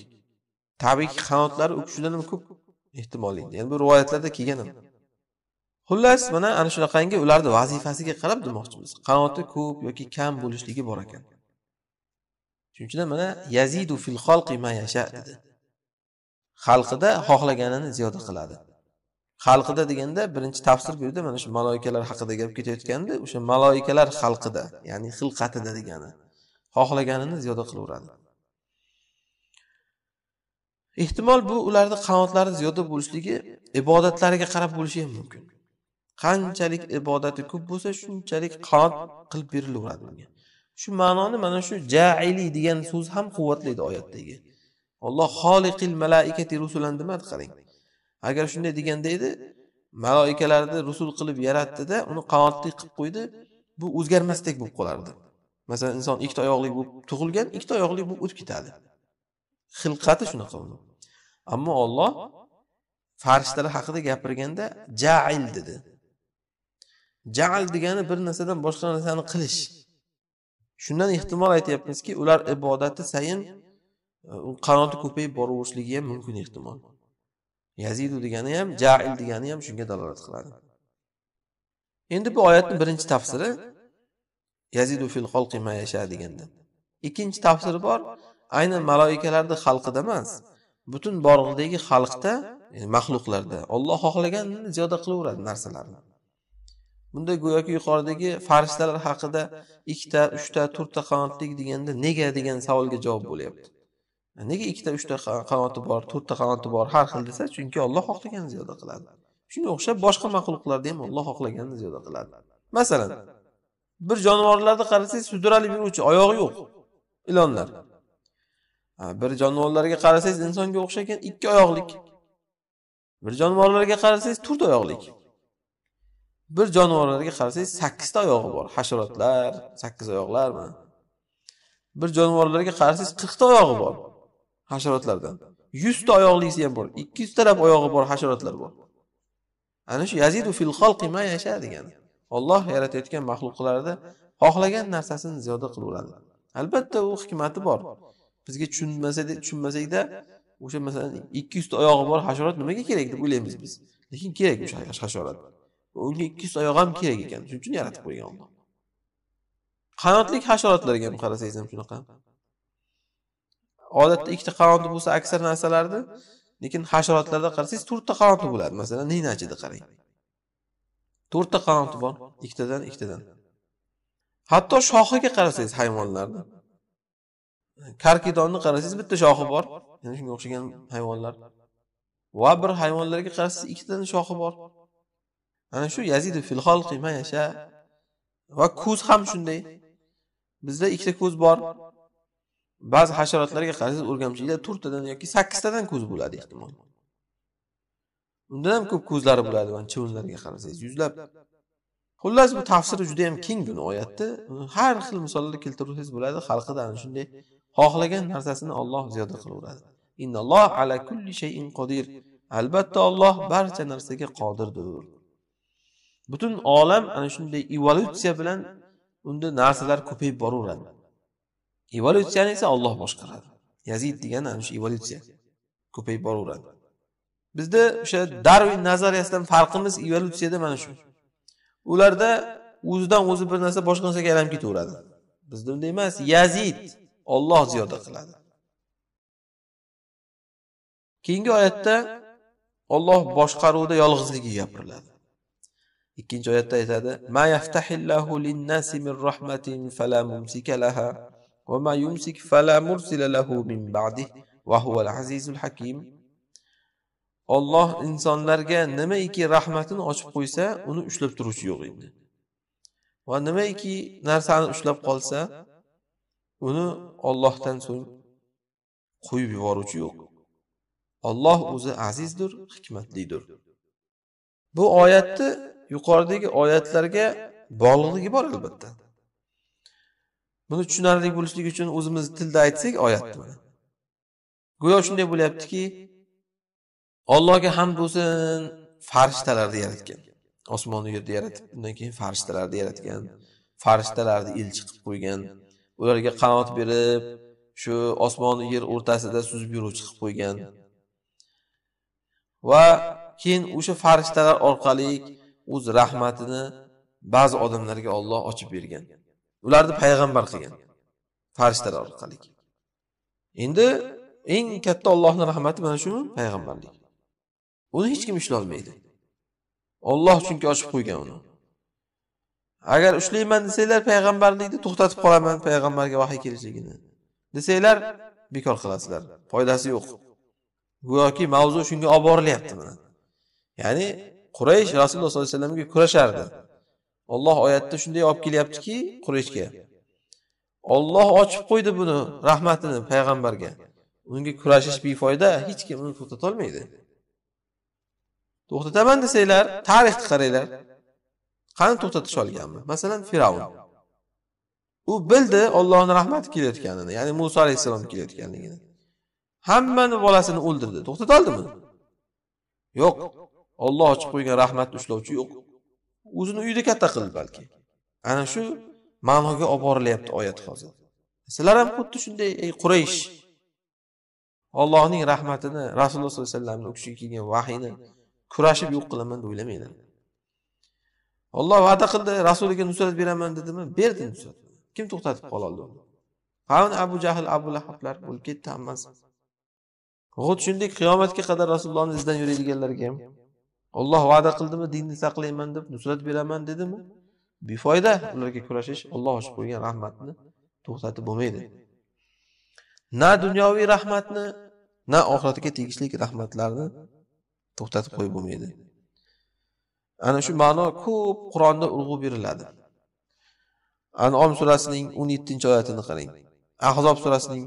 tabiiyki qanotlari u kishidan ham ko'p ehtimoliy ya'ni bu rivoyatlarda kelgan ham xullas mana ana shunaqangi ularni vazifasiga qarab demoqchimiz qanoti ko'p yoki kam bo'lishligi bor ekan shuning uchun mana yazidu fil xalqi ma yasha dedi xalqida xohlaganini ziyoda qiladi xalqida deganda birinchi tafsir gurida mana shu maloikalar haqida gap ketayotganda o'sha maloikalar xalqida ya'ni xilqatida degani xohlaganini ziyoda qilaveradi ehtimol bu ularni qanotlari ziyoda bo'lishligi ibodatlariga qarab bo'lishi ham mumkin qanchalik ibodati ko'p bo'lsa shunchalik qanot qilib berilaveradi unga shu ma'noni mana shu jaili degan so'z ham quvvatlaydi oyatdagi alloh xoliqil malaikati rusulan demadi qarang agar shunday deganda edi maloikalarni rusul qilib yaratdida uni qanotli qilib qo'ydi bu o'zgarmasdek bo'lib qolardi masalan inson ikkita oyoqli bo'lib tug'ilgan ikkita oyoqli bo'lib o'tib ketadi xilqati shunaqa uni ammo olloh farishtalar haqida gapirganda jail dedi jaal degani bir narsadan boshqa narsani qilish shundan ehtimol aytyapmizki ular ibodati sayin e, qanoti ko'payib boraverishligi ham mumkin ehtimol yazidu degani ham jail degani ham shunga dalolat qiladi endi bu oyatni birinchi tafsiri yazidu fil xolqi ma yasha deganda ikkinchi tafsiri bor aynan maloikalarni xalqida emas butun borliqdagi xalqda yani maxluqlarda olloh xohlaganini ziyoda qilaveradi narsalarni bunda go'yoki yuqoridagi farishtalar haqida ikkita uchta to'rtta qanotlik deganda nega degan savolga javob bo'lyapti nega ikkita uchta qanoti bor to'rtta qanoti bor har xil desa chunki olloh xohlaganini ziyoda qiladi shunga o'xshab boshqa maxluqlarni ham olloh xohlaganini ziyoda qiladi masalan bir jonivorlarni qarasangiz sudralib yuruvchi oyog'i yo'q ilonlar bir jonivorlarga qarasangiz insonga o'xshagan ikki oyoqlik bir jonivorlarga qarasangiz to'rt oyoqlik bir jonivorlarga qarasangiz sakkizta oyog'i bor hasharotlar sakkiz oyoqlar bir jonivorlarga qarasangiz qirqta oyog'i bor hasharotlardan yuzta oyoqlisi ham bor ikki taraf oyog'i bor hasharotlar bor ana shu yazidu fil xalqi ma yasha degani olloh yaratayotgan maxluqlarni xohlagan narsasini ziyoda qilaveradi albatta u hikmati bor bizga tushunmasada tushunmasakda o'sha masalan ikki yuzta oyog'i bor hasharot nimaga kerak deb o'ylaymiz biz lekin kerak o'sha hasharot unga ikki yuzta oyoq ham kerak ekan shuning uchun yaratib qo'ygan olloh hayotlik hasharotlarga ham qarasangiz ham shunaqa odatda ikkita qanotli bo'lsa aksar narsalarda lekin hasharotlarda qarasangiz to'rtta qanoti bo'ladi masalan ninachida qarang to'rtta qanoti bor ikkitadan ikkitadan hatto shoxiga qarasangiz hayvonlarni karkidonni qarasangiz bitta shoxi bor yana shunga o'xshagan hayvonlar va bir hayvonlarga qarasangiz ikkitadan shoxi bor ana shu yazidu filhol qiyma yasha va ko'z ham shunday bizda ikkita ko'z bor ba'zi hasharotlarga qarasangiz o'rgamchikda to'rttadan yoki sakkiztadan ko'z bo'ladi ehtimol undan ham ko'p ko'zlari bo'ladi chivinlarga qarasangiz yuzlab xullas bu tafsiri juda yam keng buni oyatni har xil misollar keltirsangiz bo'ladi xalqida ana shunday xohlagan narsasini olloh ziyoda qilaveradi innalloh ala kulli shayin qodir albatta olloh barcha narsaga qodirdir butun olam ana shunday evolyutsiya bilan unda narsalar ko'payib boraveradi evolyutsiyani esa olloh boshqaradi yazid degani ana shu evolyutsiya ko'payib boraveradi bizda o'sha darvin nazariyasidan farqimiz evolyutsiyada mana shu ularda o'zidan o'zi bir narsa boshqa narsaga aylanib ketaveradi bizda unday emas yazid olloh ziyoda qiladi keyingi oyatda olloh boshqaruvda yolg'izligi gapiriladi ikkinchi oyatda aytadi ma linnasi min rahmatin وما يمسك فلا مرسل له من بعده وهو العزيز الحكيم olloh insonlarga nimaiki rahmatini ochib qo'ysa uni ushlab turuvchi yo'q endi va nimaiki narsani ushlab qolsa uni ollohdan so'ng qo'yib yuboruvchi yo'q olloh o'zi azizdir hikmatlidir bu oyatni yuqoridagi oyatlarga bog'liqligi bor albatta buni tushunarli bo'lishligi uchun o'zimiz tilda aytsak oyatni mana go'yo shunday bo'lyaptiki ollohga hamd bo'lsin farishtalarni yaratgan osmonni yerni yaratib undan keyin farishtalarni yaratgan farishtalarni elchi qilib qo'ygan ularga qanot berib shu osmon yer o'rtasida suzib yuruvchi qilib qo'ygan va keyin o'sha farishtalar orqali o'z rahmatini ba'zi odamlarga olloh ochib bergan ularni payg'ambar qilgan farishtalar orqali endi eng katta ollohni rahmati mana shu payg'ambarlik uni hech kim ushlolmaydi olloh chunki ochib qo'ygan uni agar ushlayman desanglar payg'ambarlikni to'xtatib qolaman payg'ambarga vahiy kelishligini desanglar bekor qilasizlar foydasi yo'q go'yoki mavzu shunga olib borilyapti mana ya'ni quraysh rasululloh sollallohu alayhi vasallamga kurashardi Alloh oyatda shunday olib kelyaptiki, Qurayshga. Alloh ochib qo'ydi buni rahmatini payg'ambarga. Unga kurashish befoyda, hech kim uni to'xtata olmaydi. To'xtataman desanglar, tarixni qaranglar. Qani to'xtatish olganmi? Masalan, Firavn. U bildi Allohning rahmati kelayotganini, ya'ni Musa alayhissalom kelayotganligini. Hammani bolasini o'ldirdi. To'xtata oldimi? Yo'q. Alloh ochib qo'ygan rahmatni ushlovchi yo'q. o'zini uyida katta qildi balki ana shu ma'noga olib borilyapti oyat hozir sizlar ham xuddi shunday ey quraysh ollohning rahmatini rasululloh sollallohu alayhi vasallamni u kishiga kelgan vahiyni kurashib yo'q qilaman deb o'ylamanglar olloh va'da qildi rasuliga nusrat beraman dedimi berdi nusrat kim to'xtatib oldi uni abu jahl abu lahablar bo'lib ketdi hammasi xuddi shunday qiyomatga qadar rasulullohni izidan yuradiganlarga ham olloh va'da qildimi dinni saqlayman deb nusrat beraman dedimi befoyda ularga kurashish olloh ochib qo'ygan rahmatni to'xtatib bo'lmaydi na dunyoviy rahmatni na oxiratga tegishli rahmatlarni to'xtatib qo'yib bo'lmaydi ana shu ma'no ko'p qur'onda urg'u beriladi anom surasining o'n yettinchi oyatini qarang ahzob surasining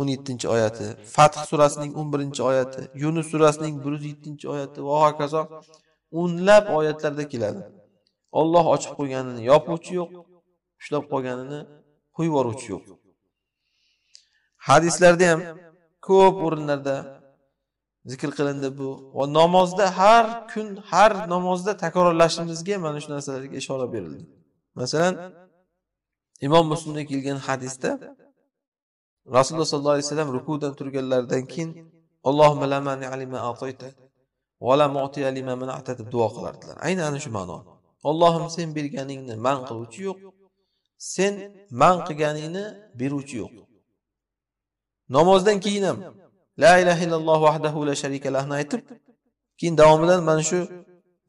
o'n yettinchi oyati fath surasining o'n birinchi oyati yunus surasining bir yuz yettinchi oyati va hokazo o'nlab oyatlarda keladi olloh ochib qo'yganini yopuvchi yo'q ushlab qolganini qo'yib yuboruvchi yo'q hadislarda ham ko'p o'rinlarda zikr qilindi bu va namozda har kun har namozda takrorlashimizga mana shu narsalarga ishora berildi masalan imom muslimda kelgan hadisda rasululloh sollallohu alayhi vasallam rukudan turganlaridan keyin va la deb duo qilardilar aynan ana shu ma'no allohim sen berganingni man qiluvchi yo'q sen man qilganingni beruvchi yo'q namozdan keyin ham la ilaha illalloh vahdahu la sharika lahni aytib keyin davomidan mana shu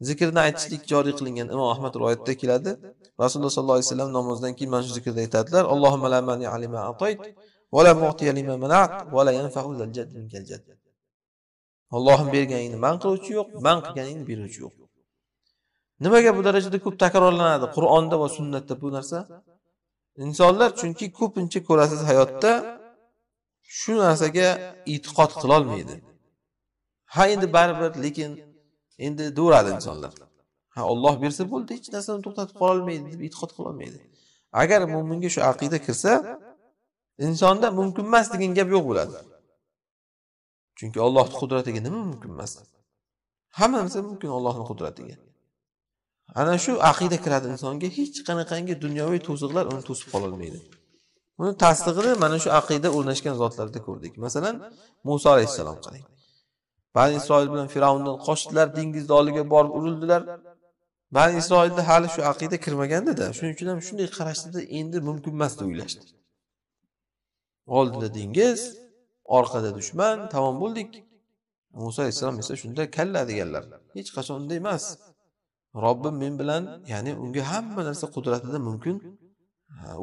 zikrni aytishlik joriy qilingan imom ahmad rivoyatda keladi rasululloh sollallohu alayhi vasallam namozdan keyin mana shu zikrni aytadilar allohumma la mani alima ولا معطي لما منعت ولا ينفع ذا الجد منك الجد allohim berganingni man qiluvchi yo'q man qilganingni beruvchi yo'q nimaga bu darajada ko'p takrorlanadi qur'onda va sunnatda bu narsa insonlar chunki ko'pincha ko'rasiz hayotda shu narsaga e'tiqod qilolmaydi ha endi baribir lekin endi deyveradi insonlar ha olloh bersa bo'ldi hech narsani to'xtatib qololmaydi deb e'tiqod qilolmaydi agar mo'minga shu aqida kirsa insonda mumkin emas degan gap yo'q bo'ladi chunki ollohni qudratiga nima mumkin emas hamma narsa mumkin ollohni qudratiga ana shu aqida kiradi insonga hech qanaqangi dunyoviy to'siqlar uni to'sib qololmaydi buni tasdig'ini mana shu aqida o'rnashgan zotlarda ko'rdik masalan muso alayhissalom qarang bani isroil bilan firavndan qochdilar dengizni oldiga borib urildilar bani isroilda hali shu aqida kirmagandida shuning uchun ham shunday qarashdida endi mumkin emas deb o'ylashdi oldida dengiz orqada dushman tamom bo'ldik muso alayhissalom esa shunda kalla deganlar hech qachon unday emas robbim men bilan ya'ni unga hamma narsa qudratida mumkin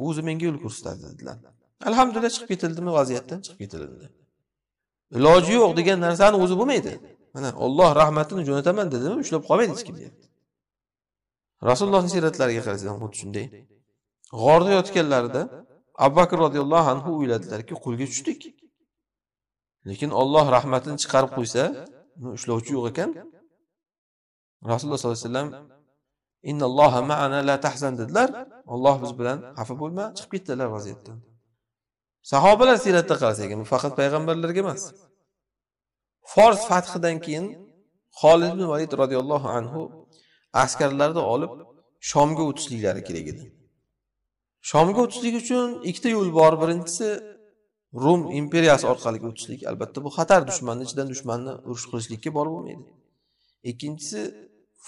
o'zi menga yo'l ko'rsatadi dedilar alhamdulillah chiqib ketildimi vaziyatdan chiqib ketilindi iloji yo'q degan narsani o'zi bo'lmaydi mana olloh rahmatini jo'nataman dedimi ushlab qolmaydi hech kim rasulullohni siyratlariga qarasangiz ham xuddi shunday g'orda yotganlarida abu bakr roziyallohu anhu o'yladilarki qo'lga tushdik lekin olloh rahmatini chiqarib qo'ysa ushlovchi yo'q ekan rasululloh sollallohu alayhi vasallam innalloha maana la tahzan dedilar olloh biz bilan xafa bo'lma chiqib ketdilar vaziyatdan sahobalar siyratda qarasak bu faqat payg'ambarlarga emas fors fathidan keyin xolid ibn valid roziyallohu anhu askarlarni olib shomga o'tishliklari kerak edi shomga o'tishlik uchun ikkita yo'l bor birinchisi rum imperiyasi orqali o'tishlik albatta bu xatar dushmanni ichidan dushmanni urush qilishlikka borib bo'lmaydi ikkinchisi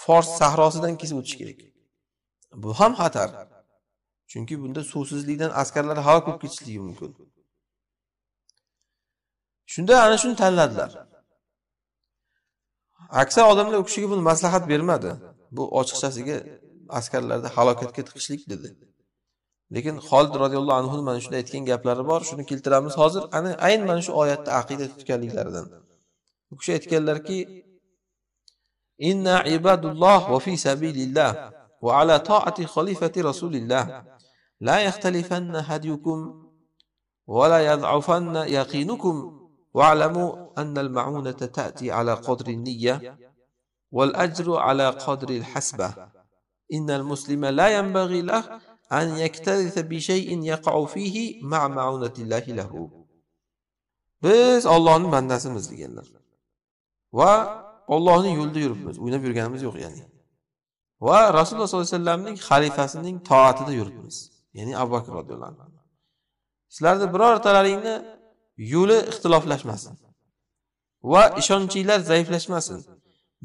fors sahrosidan kesib o'tish kerak bu ham xatar chunki bunda suvsizlikdan askarlar halok bo'lib ketishligi mumkin shunda ana shuni tanladilar aksar odamlar u kishiga buni maslahat bermadi bu ochiqchasiga askarlarni halokatga tiqishlik dedi lekin xolid roziyallohu anhu mana shunday aytgan gaplari bor shuni keltiramiz hozir ana ayni mana shu oyatda aqida tutganliklaridan u kishi aytganlarki inna ibadulloh va fi sabilillah va ala toati xalifati rasulillah la yaxtalifanna hadyukum va la yad'ufanna yaqinukum واعلموا أن المعونة تأتي على قدر النية والأجر على قدر الحسبة إن المسلم لا ينبغي له an yaktarisa bi shay'in yaqa'u fihi ma'a ma'unatillahi lahu. Biz Allohning bandasimiz deganlar. Va Allohning yo'lida yuribmiz, o'ynab yurganimiz yo'q ya'ni. Va Rasululloh sollallohu alayhi vasallamning xalifasining toatida yuribmiz. Ya'ni Abu Bakr radhiyallohu anhu. Sizlarda birortalaringni yo'li ixtiloflashmasin. Va ishonchinglar zaiflashmasin.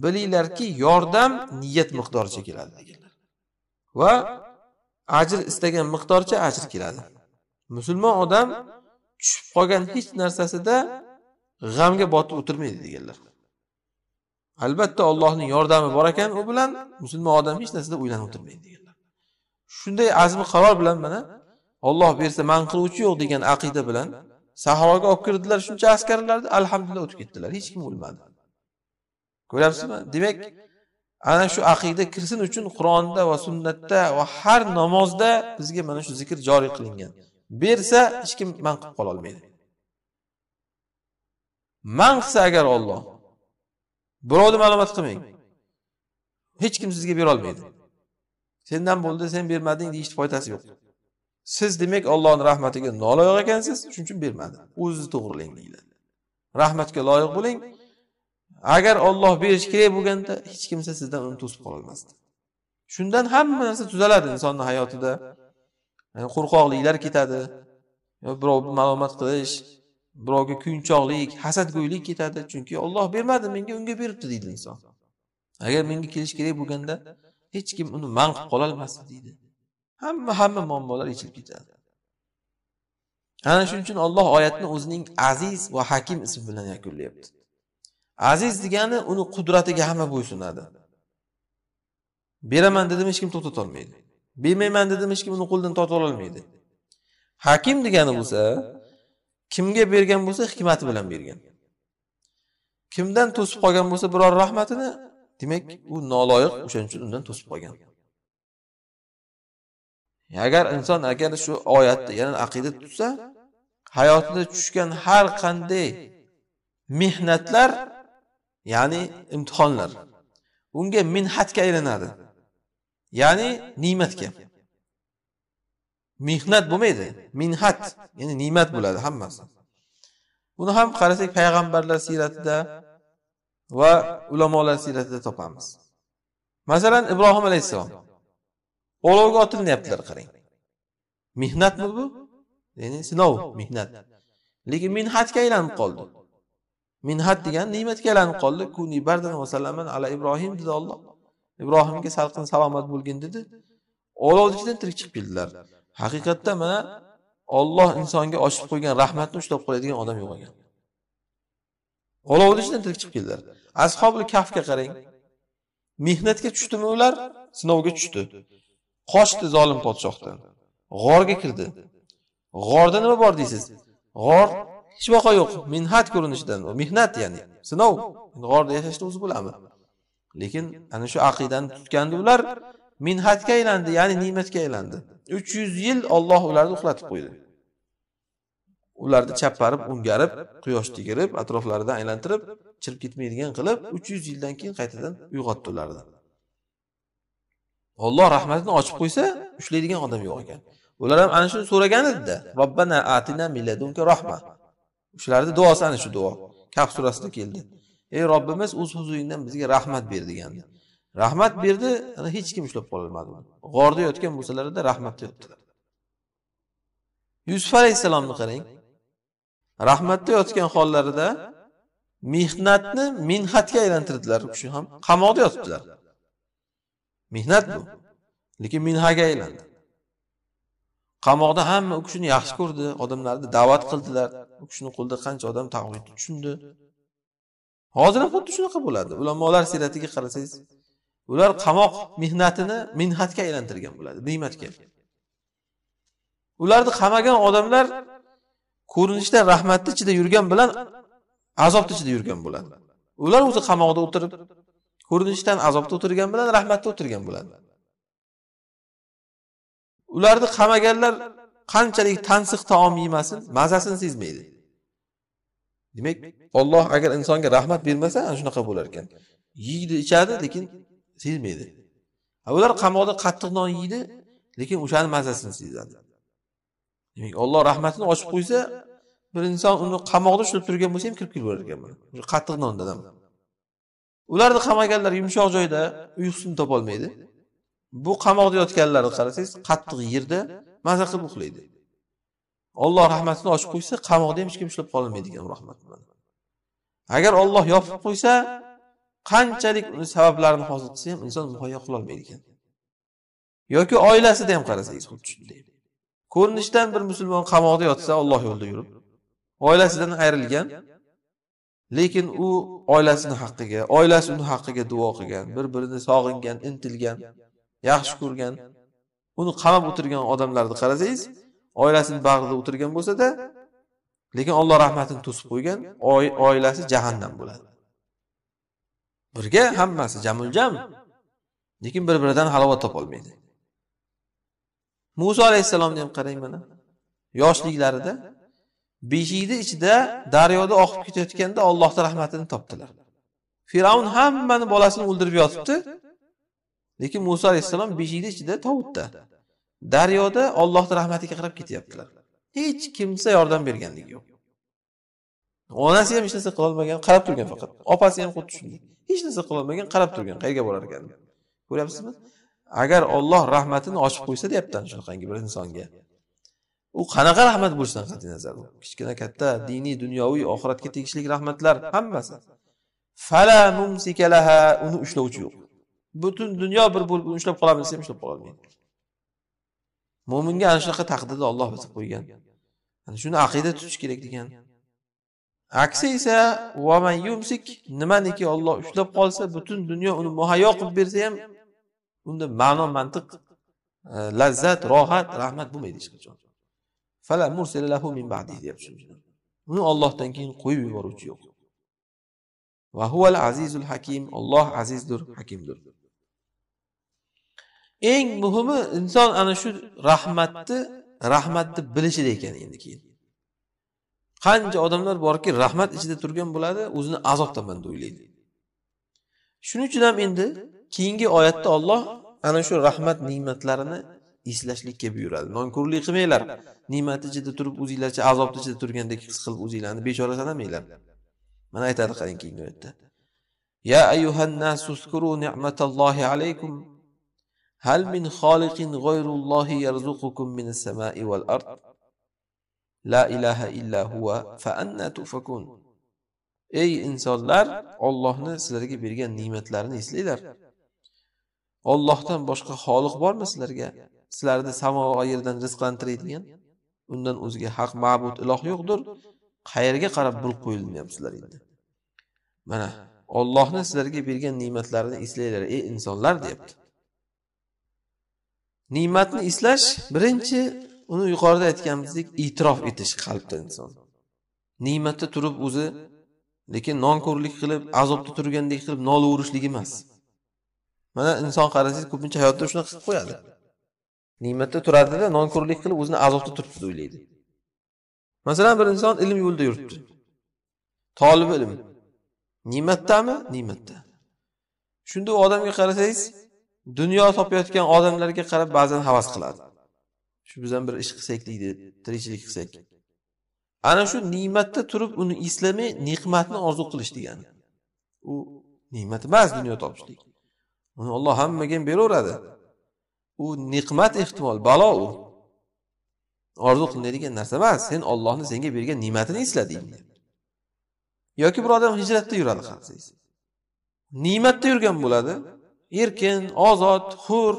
bilinglarki yordam niyat miqdoricha keladi deganlar va ajr istagan miqdorcha ajr keladi musulmon odam tushib qolgan hech narsasida g'amga botib o'tirmaydi deganlar albatta allohning yordami bor ekan u bilan musulmon odam hech narsada o'ylanib o'tirmaydi deganlar shunday azmi qaror bilan mana olloh bersa man qiluvchi yo'q degan aqida bilan sahroga olib kirdilar shuncha askarlarni alhamdulillah o'tib ketdilar hech kim o'lmadi ko'ryapsizmi demak ana shu aqida kirsin uchun qur'onda va sunnatda va har namozda bizga mana shu zikr joriy qilingan bersa hech kim man qilib qololmaydi man qilsa agar olloh birovni ma'lumot qilmang hech kim sizga berolmaydi sendan bo'ldi sen bermading deyishni foydasi yo'q siz demak ollohni rahmatiga noloyiq ekansiz shuning uchun bermadi o'zizni to'g'rilang deyiladi rahmatga loyiq bo'ling agar olloh berishi kerak bo'lganda hech kimsa sizdan uni to'sib qololmasdi shundan hamma narsa tuzaladi insonni hayotida ya'ni qo'rqoqliklar ketadi yo birovni malomat qilish birovga kuyinchoqlik hasadgo'ylik ketadi chunki olloh bermadi menga unga beribdi deydi inson agar menga kelishi kerak bo'lganda hech kim uni man qilib qololmasdi deydi hamma hamma muammolar yechilib ketadi ana shuning uchun olloh oyatni o'zining aziz va hakim ismi bilan yakunlayapti aziz degani uni qudratiga hamma bo'ysunadi beraman dedim hech kim to'xtatolmaydi bermayman dedim hech kim uni qo'lidan tortib ololmaydi hakim degani bo'lsa kimga bergan bo'lsa hikmati bilan bergan kimdan to'sib qolgan bo'lsa biror rahmatini demak u noloyiq o'shaning uchun undan to'sib qolgan agar inson agar shu oyatni yana aqida tutsa hayotida tushgan har qanday mehnatlar ya'ni imtihonlar unga minhatga aylanadi ya'ni ne'matga mehnat bo'lmaydi minhat ya'ni ne'mat bo'ladi hammasi buni ham qarasak payg'ambarlar siyratida va ulamolar siyratida topamiz masalan ibrohim alayhissalom olovga otilyaptilar qarang mehnatmi bu ya'ni sinov mehnat lekin minhatga aylanib qoldi minhat degan ne'matga aylanib qoldi kuni bardan vasallaman ala ibrohim dedi olloh ibrohimga salqin salomat bo'lgin dedi olovni ichidan tirik chiqib keldilar haqiqatda mana olloh insonga ochib qo'ygan rahmatni ushlab qoladigan odam yo'q ekan olovni ichidan tirik chiqib keldilar ashobil kafga qarang mehnatga tushdimi ular sinovga tushdi qochdi zolim podshohdan g'orga kirdi g'orda nima bor deysiz g'or hech vaqo yo'q minhat ko'rinishidan mehnat ya'ni sinov g'orda yashashni o'zi bo'lami lekin ana shu aqidani tutgandi ular minhatga aylandi ya'ni ne'matga aylandi uch yuz yil olloh ularni uxlatib qo'ydi ularni chaparib o'ngarib quyosh tegirib atroflaridan aylantirib chirib ketmaydigan qilib uch yuz yildan keyin qaytadan uyg'otdi ularni olloh rahmatini ochib qo'ysa ushlaydigan odam yo'q ekan ular ham ana shuni so'ragan edida robbana atina miladunka rohma o'shalarni duosi ana shu duo kaf surasida keldi ey robbimiz o'z huzuringdan bizga rahmat ber degandi rahmat berdi hech kim ushlab qololmadi g'orda yotgan bo'lsalarida rahmatda yotdilar yusuf alayhissalomni qarang rahmatda yotgan hollarida mehnatni minhatga aylantirdilar u kishi ham qamoqda yotibdilar mehnat bu lekin minhaga aylandi qamoqda hamma u kishini yaxshi ko'rdi odamlarni da'vat qildilar u kishini qo'lida qancha odam tavhidni tushundi hozir ham xuddi shunaqa bo'ladi ulamolar siyratiga qarasangiz ular qamoq mehnatini minhatga aylantirgan bo'ladi ne'matga ularni qamagan odamlar ko'rinishda rahmatni ichida yurgan bilan azobni ichida yurgan bo'ladi ular o'zi qamoqda o'tirib ko'rinishdan azobda o'tirgan bilan rahmatda o'tirgan bo'ladi ularni qamaganlar qanchalik tansiq taom yemasin mazasini sezmaydi demak olloh agar insonga rahmat bermasa ana shunaqa bo'lar ekan yeydi ichadi lekin sezmaydi ular qamoqda qattiq non yeydi lekin o'shani mazasini sezadi demak olloh rahmatini ochib qo'ysa bir inson uni qamoqda ushlab turgan bo'lsa ham kirib kelib ekan qattiq nondan ham ularni qamaganlar yumshoq joyda uyqusini topolmaydi bu qamoqda yotganlarni qarasangiz qattiq yerda maza qilib uxlaydi olloh rahmatini ochib qo'ysa qamoqda ham hech kim ushlab qololmaydigan rahmat bilan agar olloh yopib qo'ysa qanchalik uni sabablarini hozir qilsa ham inson muhayyo qilolmaydi ekan yoki oilasida ham qarasangiz xuddi shunday ko'rinishdan bir musulmon qamoqda yotsa olloh yo'lida yurib oilasidan ayrilgan lekin u oilasini haqqiga oilasi uni haqqiga duo qilgan bir birini sog'ingan intilgan yaxshi ko'rgan uni qamab o'tirgan odamlarni qarasangiz oilasini bag'rida o'tirgan bo'lsada lekin olloh rahmatini to'sib qo'ygan oilasi jahannam bo'ladi birga hammasi jamul jam lekin bir biridan halovat topolmaydi muso alayhissalomni ham qarang mana yoshliklarida beshikni ichida daryoda oqib ketayotganda ollohni rahmatini topdilar fir'avn hammani bolasini o'ldirib yotibdi lekin Musa alayhissalom 5 yil ichida tovutda daryoda ollohni rahmatiga qarab ketyaptilar. Hech kimsa yordam berganligi yo'q. Onasi ham hech narsa qilolmagan qarab turgan faqat. Opasi ham xuddi shunday. Hech narsa qilolmagan qarab turgan, qayerga borar ekan. Ko'ryapsizmi? Agar Alloh rahmatini ochib qo'ysa, deyapti shunaqangi bir insonga. u qanaqa rahmat bo'lishidan qat'iy nazar kichkina katta diniy dunyoviy oxiratga tegishli rahmatlar hammasi fala mumsikalaha uni ushlovchi yo'q butun dunyo bir bo'lib ushlab qolamiz desa ham ushlab qololmaydi mo'minga ana shunaqa taqdirni olloh bitib qo'ygan ana shuni aqida tutish kerak degan aksi esa yumsik nimaniki olloh ushlab qolsa butun dunyo uni muhayyo qilib bersa ham unda ma'no mantiq e, lazzat rohat rahmat bo'lmaydi hech qachon uni ollohdan keyin qo'yib yuboruvchi yo'q va huval azizul hakim olloh azizdir hakimdir eng muhimi inson ana shu rahmatni rahmatni bilishida ekan endi keyin qancha odamlar borki rahmat ichida turgan bo'ladi o'zini azob topan deb o'ylaydi shuning uchun ham endi keyingi oyatda olloh ana shu rahmat ne'matlarini eslashlikka buyuradi nonko'rlik qilmanglar ne'mat ichida turib o'zinglarcha azobni ichida turgandek his qilib o'zinglarni bechora sanamanglar mana aytadi qarang keyingi oyatda ya ayyuhan ni'matallohi alaykum هل من خالق غير الله يرزقكم من السماء والأرض لا إله إلا هو فأنا تفكون ey insonlar ollohni sizlarga bergan ne'matlarini eslanglar ollohdan boshqa xoliq bormi sizlarga sizlarni samo va yerdan rizqlantiradigan undan o'zga haq ma'bud iloh yo'qdir qayerga qarab burib qo'yilinyapsizlar endi mana ollohni sizlarga bergan ne'matlarini eslanglar ey insonlar deyapti ne'matni eslash birinchi uni yuqorida aytganimizdek e'tirof etish qalbda inson ne'matda turib o'zi lekin nonko'rlik qilib azobda turgandek qilib nolaverishlik emas mana inson qarasangiz ko'pincha hayotda shunaqa qilib qo'yadi ne'matda turadida nonko'rlik qilib o'zini azobda turibdi deb o'ylaydi masalan bir inson ilm yo'lida yuribdi tolib ilm ne'matdami ne'matda shunda u odamga qarasangiz dunyo topayotgan odamlarga qarab ba'zan havas qiladi shu biz ham bir ish qilsak deydi tirikchilik qilsak ana shu ne'matda turib uni eslamay ne'matni orzu qilish degani u ne'mat emas dunyo topishlik uni olloh hammaga ham beraveradi u ne'mat ehtimol balo u orzu qilinadigan narsa emas sen ollohni senga bergan ne'matini esla deydi yoki bir odam hijratda yuradi qarasangiz ne'matda yurgan bo'ladi erkin ozod hur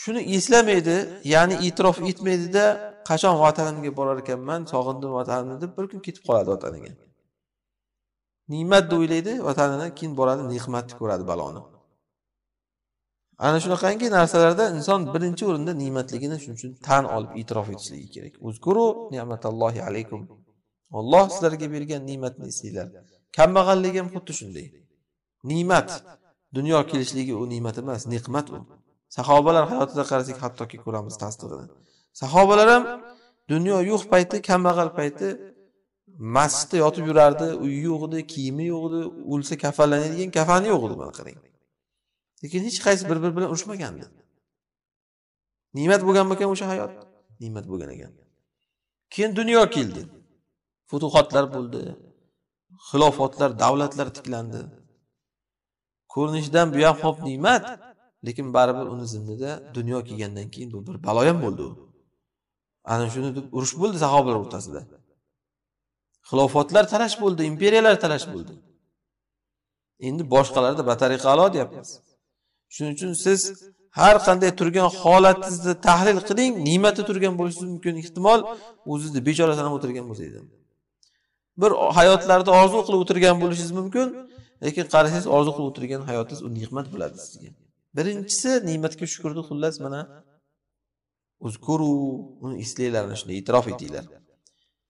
shuni eslamaydi ya'ni e'tirof etmaydida qachon vatanimga borar ekanman sog'indim vatanimni deb bir kun ketib qoladi vataniga ne'mat deb o'ylaydi vatanini keyin boradi ne'matni ko'radi baloni ana shunaqangi narsalarda inson birinchi o'rinda ne'matligini shuning uchun tan olib e'tirof etishligi kerak uzkuru ne'matallohi alaykum olloh sizlarga bergan ne'matni eslanglar kambag'allik ham xuddi shunday ne'mat dunyo kelishligi u ne'mat emas ne'mat u sahobalar hayotida qarasak hattoki ko'ramiz tasdig'ini sahobalar ham dunyo yo'q payti kambag'al payti masjidda yotib yurardi uyi yo'q edi kiyimi yo'q edi o'lsa kafanlanadigan kafani yo'q edi mana qarang lekin hech qaysi bir biri bilan urushmagandi ne'mat bo'lganmikan o'sha hayot ne'mat bo'lgan ekan keyin dunyo keldi futuhotlar bo'ldi xilofatlar davlatlar tiklandi ko'rinishidan bu ham xo'p ne'mat lekin baribir uni zimnida dunyo kelgandan keyin bu bir balo ham bo'ldi u ana shuni deb urush bo'ldi sahobalar o'rtasida xilofatlar talash bo'ldi imperiyalar talash bo'ldi endi boshqalarda batariqa alo deyapmiz shuning uchun siz har qanday turgan holatingizni tahlil qiling ne'mati turgan bo'lishi mumkin ehtimol o'zizni bechora sanab o'tirgan bo'lsangiz bir hayotlarni orzu qilib o'tirgan bo'lishingiz mumkin lekin qarasangiz orzu qilib o'tirgan hayotingiz u ne'mat bo'ladi sizga birinchisi ne'matga shukurni xullas mana uzkuru uni eslanglar ana shunday e'tirof etinglar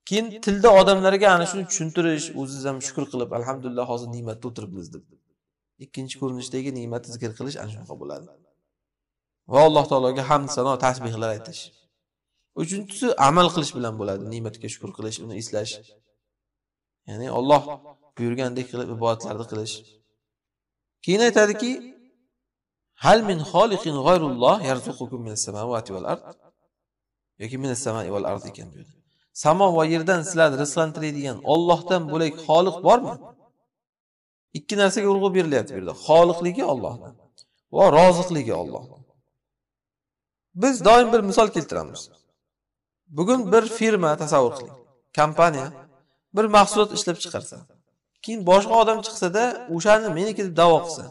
keyin tilda odamlarga ana shuni tushuntirish o'zingiz ham shukur qilib alhamdulillah hozir ne'matda o'tiribmiz deb ikkinchi ko'rinishdagi ne'matni zikr qilish ana shunaqa bo'ladi va alloh taologa hamd sano tasbehlar aytish uchinchisi amal qilish bilan bo'ladi ne'matga shukur qilish uni eslash ya'ni Alloh buyurgandek qilib ibodatlarni qilish keyin aytadiki hal min xoliqin g'ayrulloh yarzuqukum min samawati val ard ekan samo va yerdan sizlarni rizqlantiradigan Allohdan bo'lak xoliq bormi ikki narsaga urg'u berilyapti bu yerda xoliqligi Allohdan va roziqligi ollohni biz doim bir misol keltiramiz bugun bir firma tasavvur qiling kompaniya bir mahsulot ishlab chiqarsa keyin boshqa odam chiqsada o'shani meniki deb davo qilsa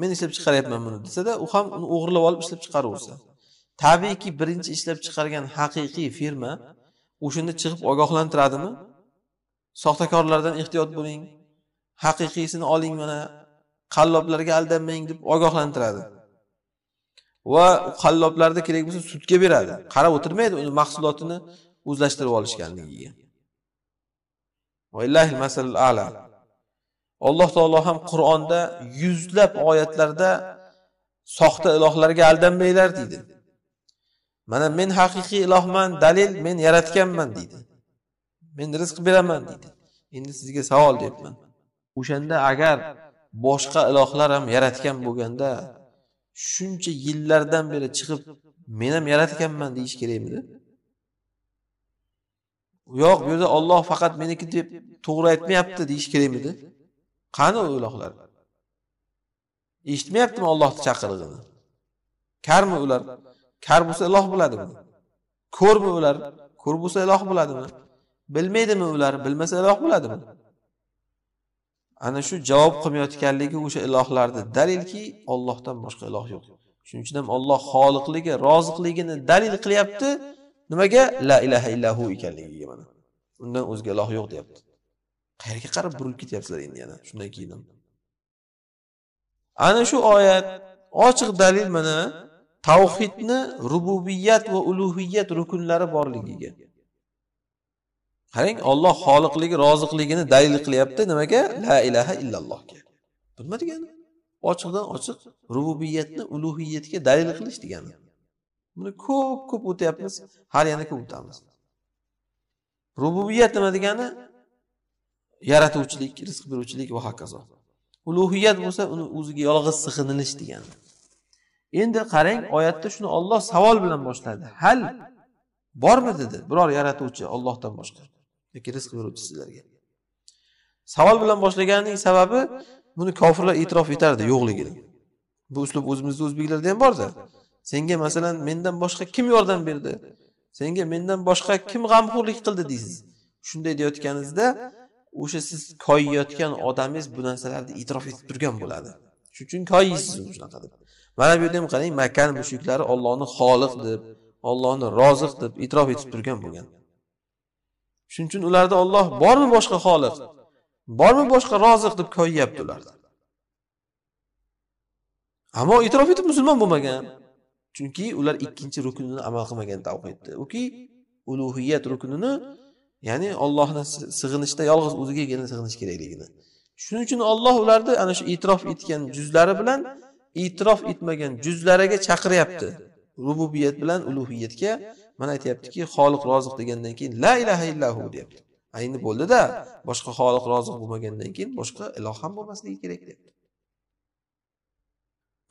men ishlab chiqaryapman buni desada u ham uni o'g'irlab olib ishlab chiqaraversa tabiiyki birinchi ishlab chiqargan haqiqiy firma o'shanda chiqib ogohlantiradimi soxtakorlardan ehtiyot bo'ling haqiqiysini oling mana qalloblarga aldanmang deb ogohlantiradi va qalloblarda kerak bo'lsa sudga beradi qarab o'tirmaydi uni mahsulotini o'zlashtirib olishganligiga alloh taolo ham qur'onda yuzlab oyatlarda soxta ilohlarga aldanmanglar deydi mana men haqiqiy ilohman dalil men yaratganman deydi men rizq beraman deydi endi sizga savol deyapman o'shanda agar boshqa ilohlar ham yaratgan bo'lganda shuncha yillardan beri chiqib men ham yaratganman deyish kerakmidi yo'q bu yerda olloh faqat meniki deb to'g'ri aytmayapti deyish kerakmidi qani qani ilohlar eshitmayaptimi ollohni chaqirig'ini karmi ular kar bo'lsa iloh biladimi ko'rmi ular ko'r bo'lsa iloh biladimi bilmaydimi ular bilmasa iloh biladimi ana shu javob qilmayotganligi o'sha ilohlarni dalilki ollohdan boshqa iloh yo'q shuning uchun ham olloh xoliqligi roziqligini dalil qilyapti nimaga la ilaha illahu ekanligiga mana undan o'zga iloh yo'q deyapti qayerga qarab burilib ketyapsizlar endi yana shundan keyin ham ana shu oyat ochiq dalil mana tavhidni rububiyat va ulug'iyat rukunlari borligiga qarang olloh xoliqligi roziqligini dalil qilyapti nimaga la ilaha illallohga bu nima degani ochiqdan ochiq rububiyatni ulug'iyatga dalil qilish degani buni ko'p ko'p o'tyapmiz hali yana ko'p o'tamiz rububiyat nima degani yaratuvchilik rizq beruvchilik va hokazo ulug'iyat bo'lsa uni o'ziga yolg'iz sig'inilish degani endi qarang oyatda shuni olloh savol bilan boshladi hal bormi dedi biror yaratuvchi ollohdan boshqa yoki rizq beruvchi sizlarga savol bilan boshlaganining sababi buni kofirlar e'tirof etardi yo'qligini bu uslub o'zimizda o'zbeklarda ham borda senga masalan mendan boshqa kim yordam berdi senga mendan boshqa kim g'amxo'rlik qildi deysiz shunday deyotganingizda o'sha siz koyiyotgan odamingiz bu narsalarni e'tirof etib turgan bo'ladi shuning uchun koyiysiz shunaqa deb mana bu yerda ham qarang makkani mushuklari ollohni xoliq deb ollohni roziq deb e'tirof etib turgan bo'lgan shuning uchun ularda olloh bormi boshqa xoliq bormi boshqa roziq deb koyiyapti ular ammo e'tirof etib musulmon bo'lmagan chunki ular ikkinchi ruknini amal qilmagan tavhidni uki ulug'iyat ruknini ya'ni ollohni sig'inishda yolg'iz o'zigagina sig'inish kerakligini shuning uchun olloh ularni ana shu e'tirof etgan juzlari bilan e'tirof etmagan juzlariga chaqiryapti rububiyat bilan ulug'iyatga mana aytyaptiki xoliq roziq degandan keyin la ilaha illahu deyapti endi bo'ldida boshqa xoliq roziq bo'lmagandan keyin boshqa iloh ham bo'lmasligi kerak deyapti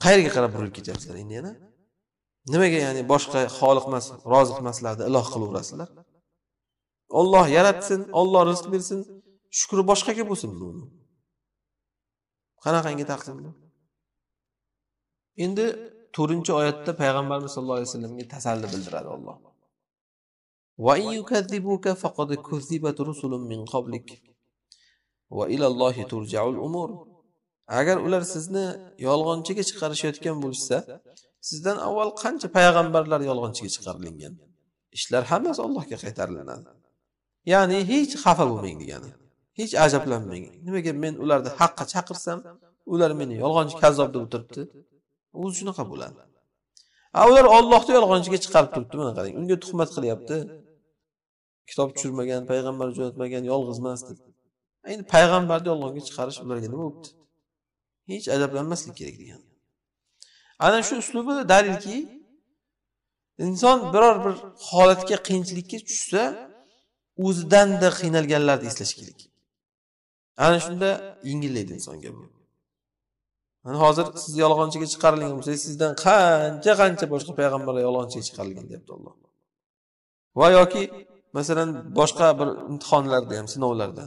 qayerga qarab burilib ketyapsizlar endi yana nimaga ya'ni boshqa xoliq emas roziq emaslarni iloh qilaverasizlar olloh yaratsin olloh rizq bersin shukri boshqaga bo'lsin buni qanaqangi taqsim bu endi to'rtinchi oyatda payg'ambarimiz sallallohu alayhi vasallamga tasalli bildiradi olloh agar ular sizni yolg'onchiga chiqarishayotgan bo'lishsa sizdan avval qancha payg'ambarlar yolg'onchiga chiqarilgan ishlar hammasi allohga qaytarilinadi ya'ni hech xafa bo'lmang degani hech ajablanmang nimaga men ularni haqqa chaqirsam ular meni yolg'onchi kazzob deb o'tiribdi o'zi shunaqa bo'ladi a ular ollohni yolg'onchiga chiqarib turibdi mana qarang unga tuhmat qilyapti kitob tushirmagan payg'ambar jo'natmagan emas deb endi payg'ambarni yolg'onga chiqarish ularga nima bo'libdi hech ajablanmaslik kerak degan ana shu uslubi dalilki inson biror bir holatga qiyinchilikka tushsa o'zidanda qiynalganlarni eslashi kerak ana shunda yengillaydi insonga bu mana hozir siz yolg'onchiga chiqarilgan bo'lsangiz sizdan qancha qancha boshqa payg'ambarlar yolg'onchiga chiqarilgan deyapti alloh va yoki masalan boshqa bir imtihonlarda ham sinovlarda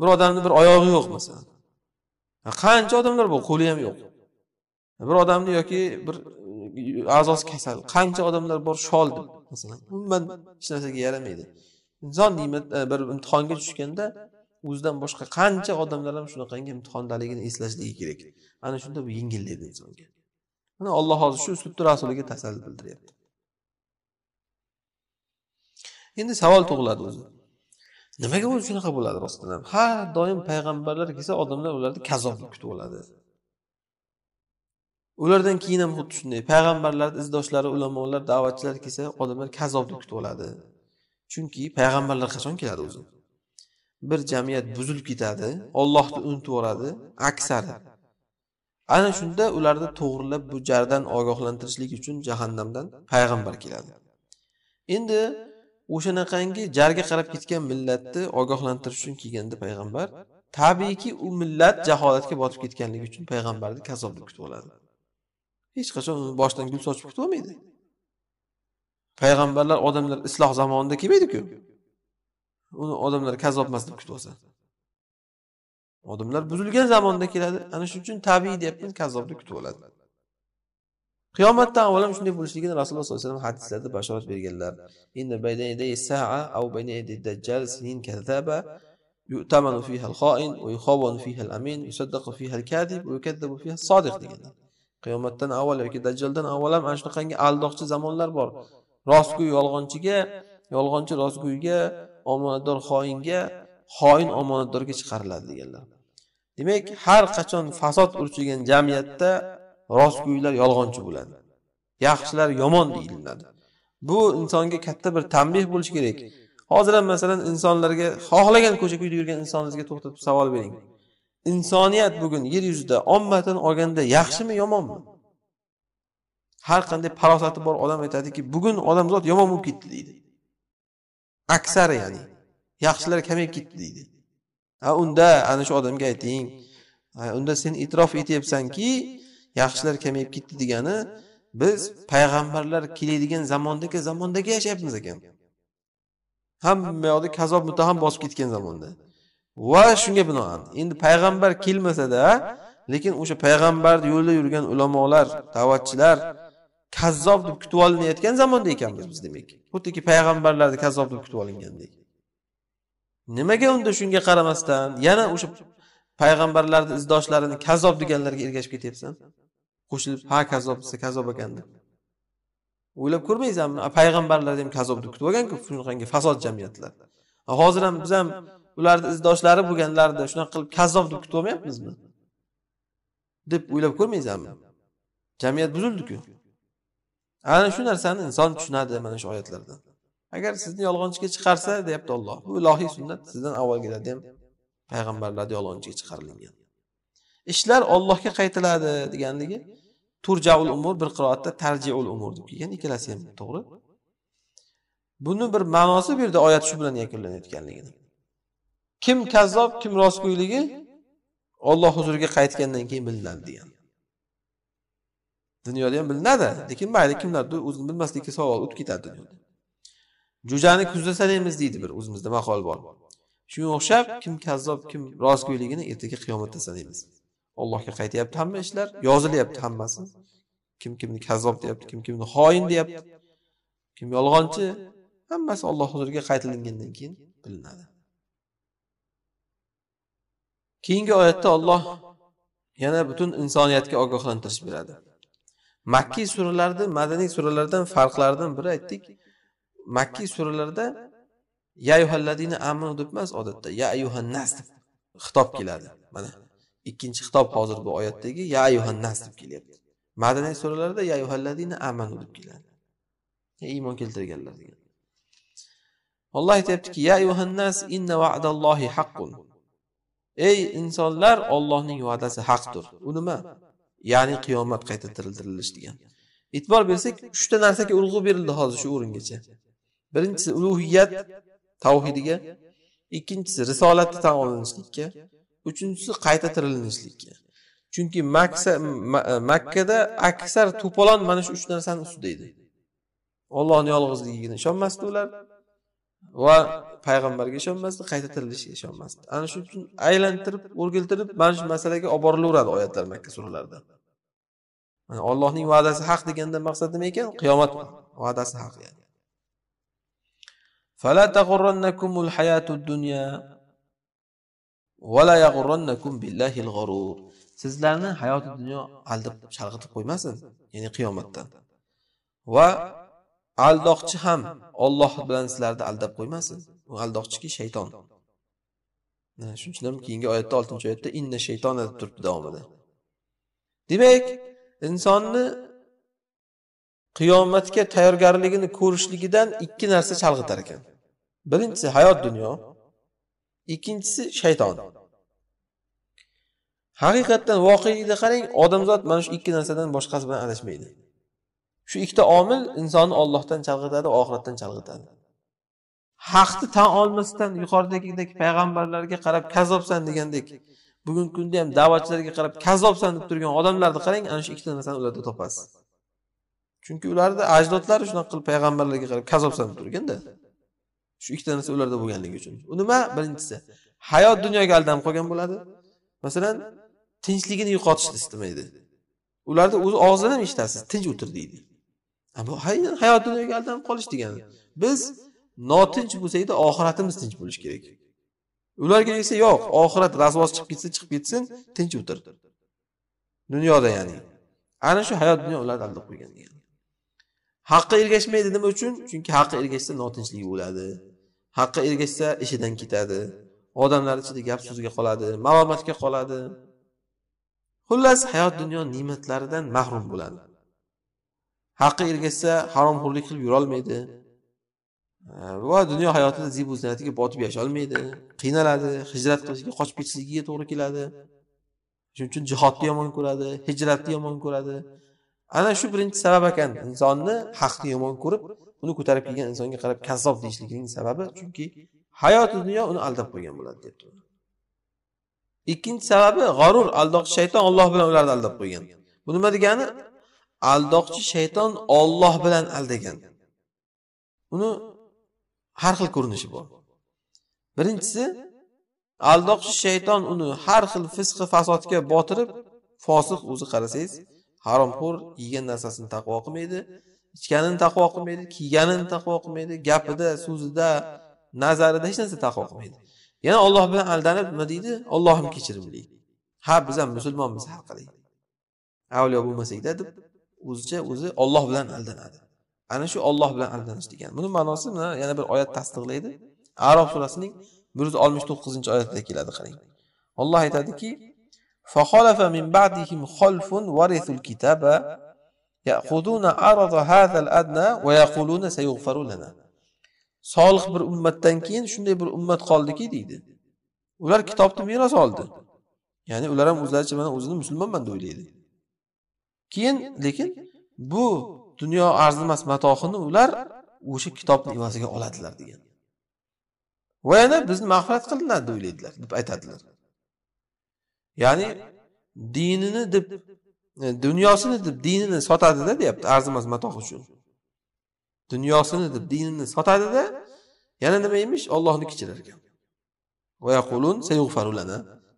bir odamni bir oyog'i yo'q masalan qancha odamlar bor qo'li ham yo'q bir odamni yoki bir e, a'zosi kasal qancha odamlar bor shol deb masalan umuman hech narsaga yaramaydi inson ne'mat e, bir imtihonga tushganda o'zidan boshqa qancha odamlar ham shunaqangi imtihondaligini eslashligi kerak ana shunda bu yengillaydi insonga mana alloh hozir shu uslubda rasuliga tasalli bildiryapti endi savol tug'iladi o'zi nimaga o'zi shunaqa bo'ladi rostdan ham har doim payg'ambarlar kelsa odamlar ularni kazzob deb kutib oladi ulardan keyin ham xuddi shunday payg'ambarlar izdoshlari ulamolar da'vatchilar kelsa odamlar kazobni kutib oladi chunki payg'ambarlar qachon keladi o'zi bir jamiyat buzilib ketadi ollohni unutib yuboradi aksari ana shunda ularni to'g'rilab bu jardan ogohlantirishlik uchun jahannamdan payg'ambar keladi endi o'shanaqangi jarga qarab ketgan millatni ogohlantirish uchun kelganda payg'ambar tabiiyki u millat jaholatga botib ketganligi uchun payg'ambarni kazobni kutib oladi hech qachon boshdan gul sochib kutib olmaydi payg'ambarlar odamlar isloh zamonida kelmaydiku uni odamlar kazobmas emas deb kutib olsa odamlar buzilgan zamonda keladi ana shuning uchun tabiiy deyapman kazob deb kutib oladi qiyomatdan avval ham shunday bo'lishligini rasululloh sollallohu alayhi vasallam hadislarda bashorat berganlar inna bayna saa aw dajjal sinin kazaba yu'tamanu fiha al-kha'in wa fiha al-amin yusaddaqu fiha al-kadhib wa fiha as deganlar qiyomatdan avval yoki dajjoldan avval ham ana shunaqangi aldoqchi zamonlar bor rostgo'y yolg'onchiga yolg'onchi rostgo'yga omonatdor xoinga xoin omonatdorga chiqariladi deganlar demak har qachon fasod urchigan jamiyatda rostgo'ylar yolg'onchi bo'ladi yaxshilar yomon deyilinadi bu insonga katta bir tanbeh bo'lishi kerak hozir ham masalan insonlarga xohlagan ko'cha ko'yda yurgan insoningizga to'xtatib savol bering insoniyat bugun yer yuzida ommadan olganda yaxshimi yomonmi har qanday farosati bor odam aytadiki bugun odamzod yomon bo'lib ketdi deydi aksari ya'ni yaxshilar kamayib ketdi deydi a unda ana shu odamga ayting unda sen e'tirof etyapsanki yaxshilar kamayib ketdi degani biz payg'ambarlar keladigan zamondagi zamondagi yashayapmiz ekan hamma yoqda kazob mutaham bosib ketgan zamonda va shunga binoan endi payg'ambar kelmasada lekin o'sha payg'ambarni yo'lida yurgan ulamolar da'vatchilar kazzob deb kutib olinayotgan zamonda ekanmiz biz demak xuddiki payg'ambarlarni kazzob deb kutib olingandek nimaga unda shunga qaramasdan yana o'sha payg'ambarlarni izdoshlarini kazzob deganlarga ergashib ketyapsan qo'shilib ha kazzob desa kazzob ekan deb o'ylab ko'rmaysanmi payg'ambarlarni ham kazzob deb kutib olganku shunaqangi fasod jamiyatlar hozir ham biz ham ularni izdoshlari bo'lganlarni shunaqa qilib kazzob deb kutib olmayapmizmi deb o'ylab ko'rmaysizmi jamiyat buzildiku ana shu narsani inson tushunadi mana shu oyatlardan agar sizni yolg'onchiga chiqarsa deyapti olloh bu ilohiy sunnat sizdan avvalgilarda ham payg'ambarlarni yolg'onchiga chiqarilgan ishlar ollohga qaytiladi deganligi turjaul umur bir qiroatda tarjiul umur deb kelgan ikkalasi ham to'g'ri buni bir ma'nosi bu yerda oyat shu bilan yakunlanayotganligini kim kazzob kim rostgo'yligi Alloh huzuriga qaytgandan keyin bilinadi degan dunyoda ham bilinadi lekin mayli kimlardir o'zini bilmaslikka savol o'tib ketadi dunyoda jo'jani kuzda sanaymiz deydi bir o'zimizda maqol bor shunga o'xshab kim kazzob kim rostgo'yligini ertaga qiyomatda sanaymiz allohga qaytyapti hamma ishlar yozilyapti hammasi kim kimni kazzob deyapti kim kimni xoin deyapti kim yolg'onchi hammasi olloh huzuriga qaytilingandan keyin bilinadi keyingi oyatda olloh yana butun insoniyatga ogohlantirish beradi makki suralarni madaniy suralardan farqlaridan biri aytdik makki suralarda ya yuhalladina amanu deb emas odatda ya ayuhannas deb xitob keladi mana ikkinchi xitob hozir bu oyatdagi ya ayuhannas deb kelyapti madaniy suralarda ya yuhalladina amanu deb keladi iymon keltirganlar degan olloh aytyaptiki ya ayuhannas inna va'dallohi haqqun ey insonlar Allohning va'dasi haqdir u nima ya'ni qiyomat qayta tiriltirilish degan e'tibor bersak 3 ta narsaga urg'u berildi hozir shu o'ringacha birinchisi ulug'iyat tavhidiga ikkinchisi risolatni tan olinishlikka uchinchisi qayta tirilinishlikka chunki maksa makkada aksar to'polon mana shu uch narsani ustida edi ollohni yolg'izligiga ishonmasdi ular va payg'ambarga ishonmasdi qayta tirilishiga ishonmasdi ana shuning uchun aylantirib o'rgiltirib mana shu masalaga olib borilaveradi oyatlar makka suralarida yani ollohning va'dasi haq deganda maqsad nima ekan qiyomat va'dasi haq yani sizlarni hayoti dunyo aldab chalg'itib qo'ymasin ya'ni qiyomatdan va aldoqchi ham Alloh bilan sizlarni aldab qo'ymasin u aldoqchiki shayton shuning uchun ham keyingi oyatda 6 oyatda inna shayton deb turibdi davomida demak insonni qiyomatga tayyorgarligini ko'rishligidan ikki narsa chalg'itar ekan birinchisi hayot dunyo ikkinchisi shayton haqiqatdan voqelikda qarang odamzod mana shu ikki narsadan boshqasi bilan adashmaydi shu ikkita omil insonni ollohdan chalg'itadi oxiratdan chalg'itadi haqni tan olmasdan yuqoridagidek payg'ambarlarga qarab kazobsan degandek bugungi kunda ham da'vatchilarga qarab kazobsan deb turgan odamlarni qarang ana shu ikkita narsani ularda topasiz chunki ularni ajdodlari shunaqa qilib payg'ambarlarga qarab kazobsan deb turganda shu ikkita narsa ularda bo'lganligi uchun u nima birinchisi hayot dunyoga aldanib qolgan bo'ladi masalan tinchligini yo'qotishni istamaydi ularni o'zi og'zini ham eshitasiz tinch o'tir deydi bu aynan hayot dunyoga aldanib qolish degani biz notinch bo'lsakda oxiratimiz tinch bo'lishi kerak ularga esa yo'q oxirat rasvosi chiqib ketsa chiqib ketsin tinch o'tir dunyoda ya'ni ana shu hayot dunyo ularni aldab qo'ygan degani haqqa ergashmaydi nima uchun chunki haqqa ergashsa notinchlik bo'ladi haqqa ergashsa ishidan ketadi odamlar ichida gap so'zga qoladi malomatga qoladi xullas hayot dunyo ne'matlaridan mahrum bo'ladi haqqi ergashsa haromxo'rlik qilib yurolmaydi va dunyo hayotida zibu zinatiga botib yasholmaydi qiynaladi hijrat qilishga qochib ketishligiga to'g'ri keladi shuning uchun jihodni yomon ko'radi hijratni yomon ko'radi ana shu birinchi sabab ekan insonni haqni yomon ko'rib uni ko'tarib kelgan insonga qarab kazzob deyishligining sababi chunki hayoti dunyo uni aldab qo'ygan bo'ladi debdi ikkinchi sababi g'arur aldoqchi shayton alloh bilan ularni aldab qo'ygan bu nima degani aldoqchi shayton Alloh bilan aldagan uni har xil ko'rinishi bor birinchisi aldoqchi shayton uni har xil fisqi fasodga botirib fosiq o'zi qarasangiz haromxo'r yegan narsasini taqvo qilmaydi ichganini taqvo qilmaydi kiyganini taqvo qilmaydi gapida so'zida nazarida hech narsa taqvo qilmaydi yana olloh bilan aldanib nima deydi ollohim kechirimli ha biz ham musulmonmiz har qalay avliyo bo'lmasakda deb o'zicha o'zi olloh bilan aldanadi ana shu olloh bilan aldanish degan buni ma'nosi mana yana bir oyat tasdiqlaydi arof surasining bir yuz oltmish to'qqizinchi oyatida keladi qarang olloh aytadiki فخلف من بعدهم kitaba ya'khuduna الكتاب يأخذون عرض هذا الأدنى ويقولون solih bir ummatdan keyin shunday bir ummat qoldiki deydi ular kitobni meros oldi ya'ni ular ham o'zlaricha mana o'zini musulmonman deb o'ylaydi keyin lekin bu dunyo arzimas matohini ular o'sha kitobni evaziga oladilar degan va yana bizni mag'firat qilinadi o'ylaydilar deb aytadilar ya'ni dinini deb e, dunyosini deb dinini sotadida deyapti arzimas matoh uchun dunyosini deb dinini sotadida yana nima emish ollohni kechirar ekan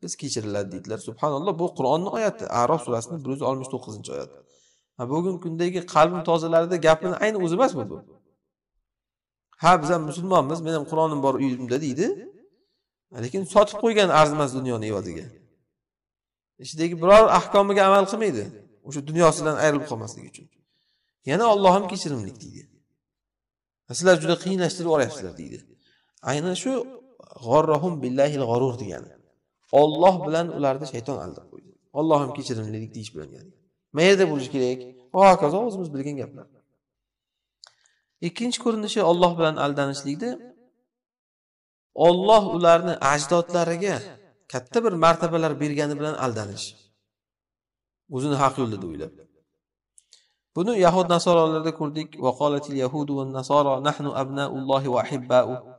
biz kechiriladi deydilar subhanalloh bu qur'onni oyati arof surasini bir yuz oltmish to'qqizinchi oyati bugungi kundagi qalbim tozalarida gapini ayni o'zi emasmi bu ha biz ham musulmonmiz men ham qur'onim bor uyimda deydi lekin sotib qo'ygan arzimas dunyoni evaziga ichidagi biror ahkomiga amal qilmaydi o'sha dunyosidan ayrilib qolmasligi uchun yana olloh ham kechirimli deydi sizlar juda qiyinlashtirib yuboryapsizlar deydi aynan shu g'orrohum billahil g'orur degani Alloh bilan ularni shayton aldab qo'ydi ollohim kechirimlilik deyish bilan ya'ni mayerda bo'lishi kerak va hokazo o'zimiz bilgan gaplar ikkinchi ko'rinishi olloh bilan aldanishlikda olloh ularni ajdodlariga katta bir martabalar bergani bilan aldanish o'zini haq yo'lda deb o'ylab buni yahud nasorolarda ko'rdik va nahnu va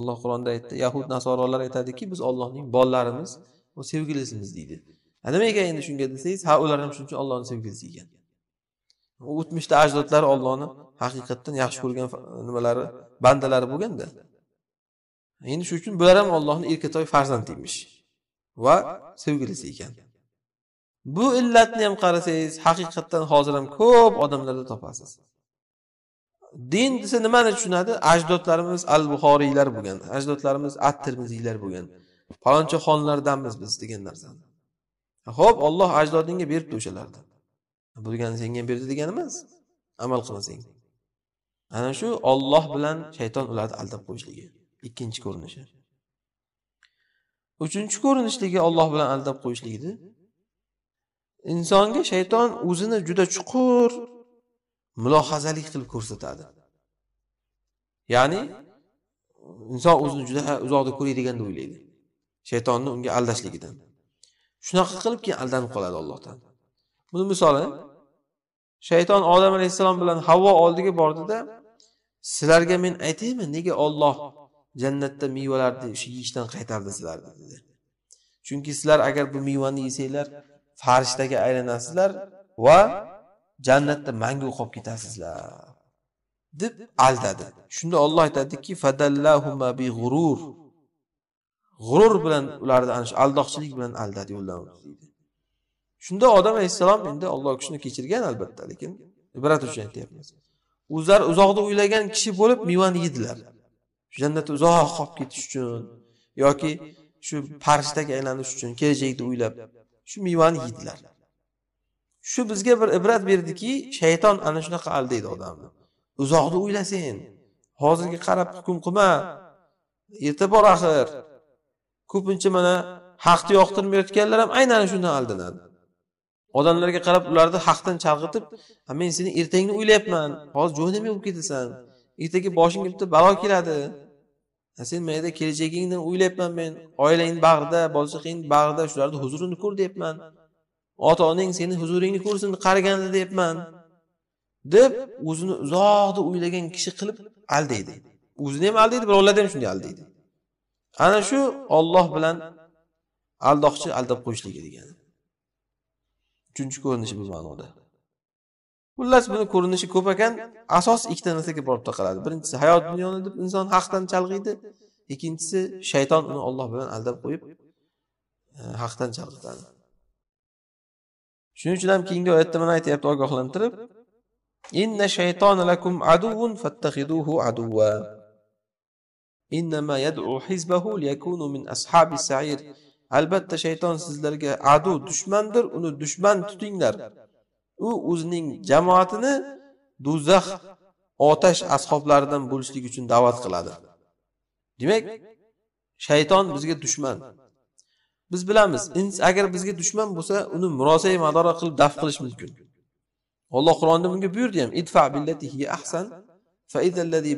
alloh qur'onda aytdi yahud nasorolar aytadiki biz ollohning bolalarimiz va sevgilisimiz deydi a nima endi shunga desangiz ha ular ham shuning uchun ollohni sevgilisi ekan o'tmishda ajdodlari ollohni haqiqatdan yaxshi ko'rgan nimalari bandalari bo'lganda endi shuning uchun bular ham ollohni erkatoy farzandi emish va sevgilisi ekan bu illatni ham qarasangiz haqiqatdan hozir ham ko'p odamlarda topasiz din desa nimani tushunadi ajdodlarimiz al buxoriylar bo'lgan ajdodlarimiz at termiziylar bo'lgan paloncha xonlardanmiz biz degan narsani ho'p olloh ajdodingga beribdi o'shalarni degani senga berdi degani emas amal qilmasang ana shu olloh bilan shayton ularni aldab qo'yishligi ikkinchi ko'rinishi uchinchi ko'rinishligi olloh bilan aldab qo'yishligida insonga shayton o'zini juda chuqur mulohazalik qilib ko'rsatadi ya'ni inson o'zini juda uzoqda ko'raydigan deb o'ylaydi shaytonni unga aldashligidan shunaqa qilib keyin aldanib qoladi ollohdan buni misoli shayton odam alayhissalom bilan havvo oldiga bordida sizlarga men aytaymi nega olloh jannatda mevalarni shu yeyishdan qaytardi sizlarni dedi chunki sizlar agar bu mevani yesanglar farishtaga aylanasizlar va jannatda mangu qolib ketasizlar deb aldadi shunda olloh aytadiki fadallahuma bi g'urur g'urur bilan ularni ana shu aldoqchilik bilan aldadi yo'ldan deydi shunda odam alayhissalom endi olloh kishini kechirgan albatta lekin ibrat uchun aytyapmiz o'zlari uzoqda o'ylagan kishi bo'lib mevani yedilar jannatda uzoq qolib ketish uchun yoki shu farishtaga aylanish uchun kelajakni o'ylab shu mevani yedilar shu bizga bir ibrat berdiki shayton ana shunaqa aldaydi odamni uzoqni o'yla sen hozirga qarab hukm qilma erta bor axir ko'pincha mana haqni yoqtirmayotganlar ham aynan shundan aldanadi odamlarga qarab ularni haqdan chalg'itib men seni ertangni o'ylayapman hozir jo'namay bo'lib ketasan ertaga boshingga bitta balo keladi sen mayda kelajagingni o'ylayapman men oilangni bag'rida chaqangni bag'rida shularni huzurini ko'r deyapman ota onang seni huzuringni ko'rsin qariganda deyapman deb o'zini uzoqda o'ylagan kishi qilib aldaydi o'zini ham aldaydi birovlarni ham shunday aldaydi ana shu olloh bilan aldoqchi aldab qo'yishligi degani uchinchi ko'rinishi bu ma'noda xullas buni ko'rinishi ko'p ekan asos ikkita narsaga borib taqaladi birinchisi hayot dunyoni deb inson haqdan chalg'iydi ikkinchisi shayton uni olloh bilan aldab qo'yib e, haqdan chalg'itadi shuning uchun ham keyingi oyatda mana aytyapti ogohlantirib inna shaytona lakum aduvun fattahiduhu aduva innama yad'u hizbahu liyakunu min ashabi sa'ir albatta shayton sizlarga adu dushmandir uni dushman tutinglar u o'zining jamoatini do'zax otash ashoblaridan bo'lishlik uchun da'vat qiladi demak shayton bizga dushman biz bilamiz agar bizga dushman bo'lsa uni murosa madora qilib daf qilish mumkin alloh qur'onda bunga buyurdi ham ahsan fa allazi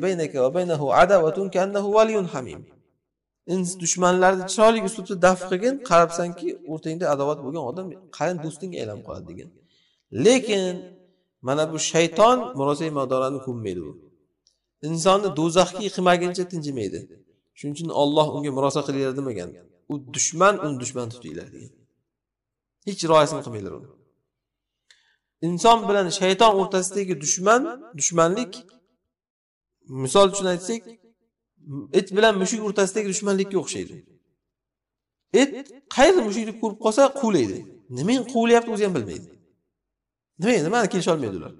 waliyun hamim dushmanlarni chiroyli uslubda daf qilgin qarabsanki o'rtangda adovat bo'lgan odam qalin do'stingga aylanib qoladi degan lekin mana bu shayton murosa madorani ko'mmaydi u insonni do'zaxga yiqmaguncha tinchimaydi shuning uchun olloh unga murosa qilinglar demagan u dushman uni dushman tutinglar degan hech rioyasini qilmanglar uni inson bilan shayton o'rtasidagi dushman dushmanlik misol uchun aytsak it bilan mushuk o'rtasidagi dushmanlikka o'xshaydi it qayerda mushukni ko'rib qolsa quvlaydi nimaga quvlayapti o'zi ham bilmaydi nimaga nimani kelisholmaydi ular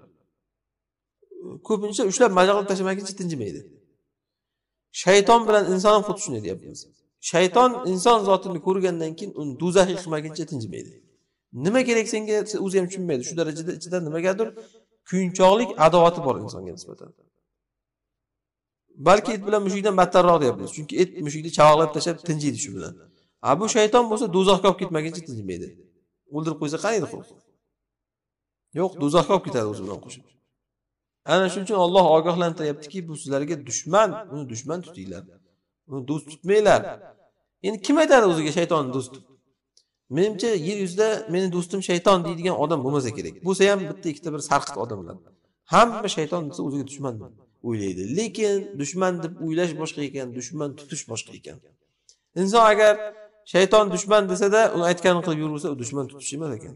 ko'pincha ushlab majaqlab tashlamaguncha tinchimaydi shayton bilan inson ham xuddi shunday deyapmiz shayton inson zotini ko'rgandan keyin uni do'zax yiqmaguncha tinchimaydi nima kerak senga o'zi ham tushunmaydi shu darajada ichida nimagadir kuyunchoqlik adovati bor insonga nisbatan balki it bilan mushukdan battarroq deyapmiz chunki it mushukni chavoqlab tashlab tinchiydi shu bilan a bu shayton bo'lsa do'zaxga olib ketmaguncha tinchimaydi o'ldirib qo'ysa qaniydi yo'q do'zaxga olib ketadi o'zi bilan qo'shib ana shuning uchun olloh ogohlantiryaptiki bu sizlarga dushman uni dushman tutinglar uni do'st tutmanglar endi kim aytadi o'ziga shaytonni do'st deb menimcha yer yuzida meni do'stim shayton deydigan odam bo'lmasa kerak bo'lsa ham bitta ikkita bir sarqit odamlar hamma shayton desa o'ziga dushman o'ylaydi lekin dushman deb o'ylash boshqa ekan dushman tutish boshqa ekan inson agar shayton dushman desada uni aytganini qilib yuraversa u dushman tutish emas ekan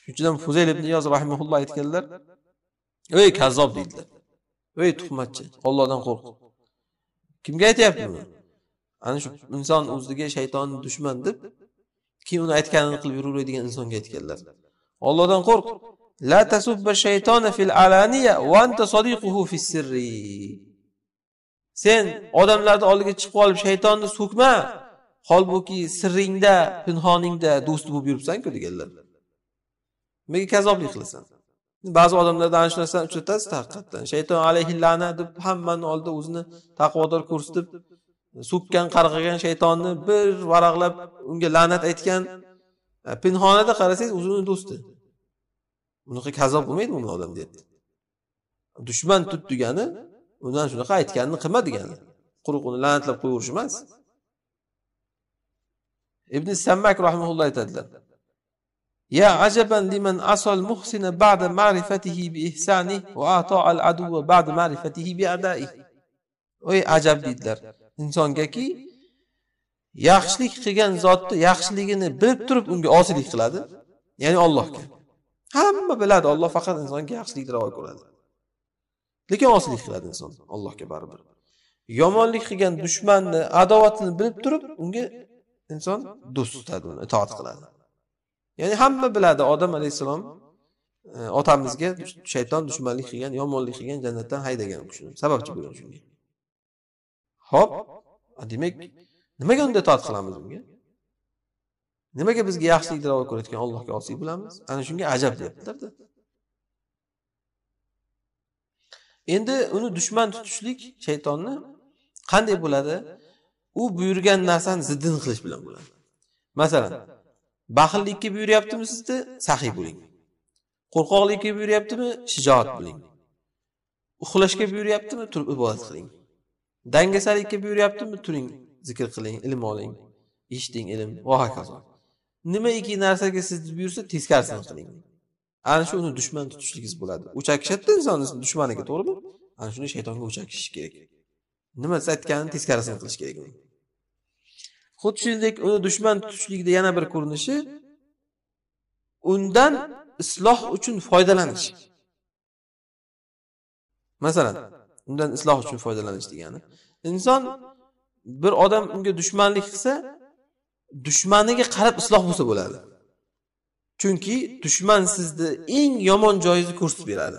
shuning uchun ham fuzayl ibn niyoz rahimaulloh aytganlar ey kazzob deydilar ey tuhmatchi ollohdan qo'rq kimga aytyapti buni ana shu inson o'ziga shayton dushman deb keyin uni aytganini qilib yuraveradigan insonga aytganlar ollohdan qo'rq la tasubba shaytona fil alaniya va anta sodiquhu fis sirri sen odamlarni oldiga chiqib olib shaytonni so'kma holbuki sirringda pinhoningda do'sti bo'lib yuribsanku deganlar nimaga kazoblik qilasan ba'zi odamlarda ana shu narsani uchratasiz haqiqatdan shayton lana deb hammani oldida o'zini taqvodor ko'rsatib so'kkan qarg'agan shaytonni bir varaqlab unga la'nat aytgan e, pinxonada qarasangiz o'zini do'sti bunaqa kazob bo'lmaydi mo'min odam deyapti dushman tut degani undan shunaqa aytganini qilma degani quruq uni la'natlab qo'yaverish emas ibn sammak rahimulloh aytadilar يا عجبا لمن عصى المحسن بعد معرفته بإحسانه وأطاع العدو بعد معرفته بأدائه وي عجب dedilar insongaki yaxshilik qilgan zotni yaxshiligini bilib turib unga osiylik qiladi ya'ni Allohga hamma biladi Alloh faqat insonga yaxshilikni ravo ko'radi lekin osiylik qiladi inson Allohga baribir yomonlik qilgan dushmanni adovatini bilib turib unga inson do'st tutadi itoat qiladi ya'ni hamma biladi odam alayhissalom e, otamizga shayton dushmanlik qilgan yomonlik qilgan jannatdan haydagan u kishini sababchi bo'lgan shunga ho'p demak nimaga unda itoat qilamiz unga nimaga bizga yaxshilik davo ko'rayotgan allohga osiy bo'lamiz ana shunga ajab deyaptilarda endi uni dushman tutishlik shaytonni qanday bo'ladi u buyurgan narsani ziddini qilish bilan bo'ladi masalan baxillikka buyuryaptimi sizni saxiy bo'ling qo'rqoqlikka buyuryaptimi shijoat bo'ling uxlashga buyuryaptimi turib ibodat qiling dangasalikka buyuryaptimi turing zikr qiling ilm oling eshiting ilm va hokazo nimaiki narsaga sizni buyursa teskarisini qiling ana shu uni dushman tutishligingiz bo'ladi o'chakishadida inson dushmaniga to'g'rimi ana shuni shaytonga o'chakishish kerak nima siz aytganini teskarisini qilish kerak uni xuddi shuningdek uni dushman tutishlikni yana bir ko'rinishi undan isloh uchun foydalanish masalan undan isloh uchun foydalanish degani inson bir odam unga dushmanlik qilsa dushmaniga qarab isloh bo'lsa bo'ladi chunki dushman sizni eng yomon joyingizni ko'rsatib beradi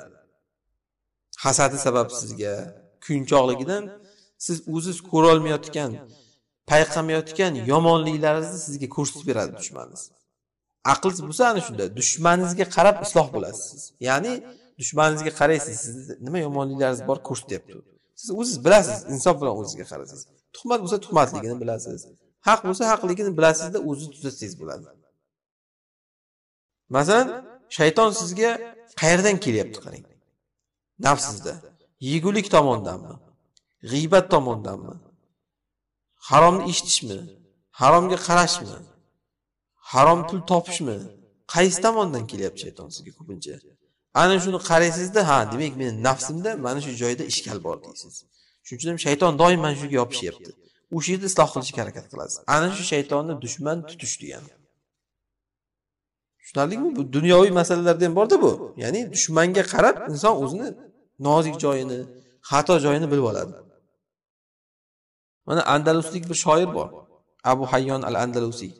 hasadi sabab sizga kuyinchoqligidan siz o'ziz ko'rolmayotgan payqamayotgan yomonliklaringizni sizga ko'rsatib beradi dushmaningiz aqlingiz bo'lsa ana shunda dushmaningizga qarab isloh bo'lasiz ya'ni dushmaningizga qaraysiz sizni nima yomonliklaringiz bor ko'rsatyapti siz o'zingiz bilasiz insof bilan o'zingizga qarasiz tuhmat bo'lsa tuhmatligini bilasiz haq bo'lsa haqligini bilasizda o'zingiz tuzatsangiz bo'ladi masalan shayton sizga qayerdan kelyapti qarang nafsizda yegulik tomondanmi g'iybat tomondanmi haromni eshitishmi haromga qarashmi harom pul topishmi qaysi tomondan kelyapti shayton sizga ko'pincha ana shuni qaraysizda ha demak meni nafsimda mana shu joyda ishkal bor deysiz shuning uchun ham shayton doim mana shu yerga yopishyapti o'sha yerda isloh qilishga harakat qilasiz ana shu shaytonni dushman tutish degani tushunarlimi bu dunyoviy masalalarda ham borda bu ya'ni dushmanga qarab inson o'zini nozik joyini xato joyini bilib oladi mana andaluslik bir shoir bor abu hayyon al andalusiy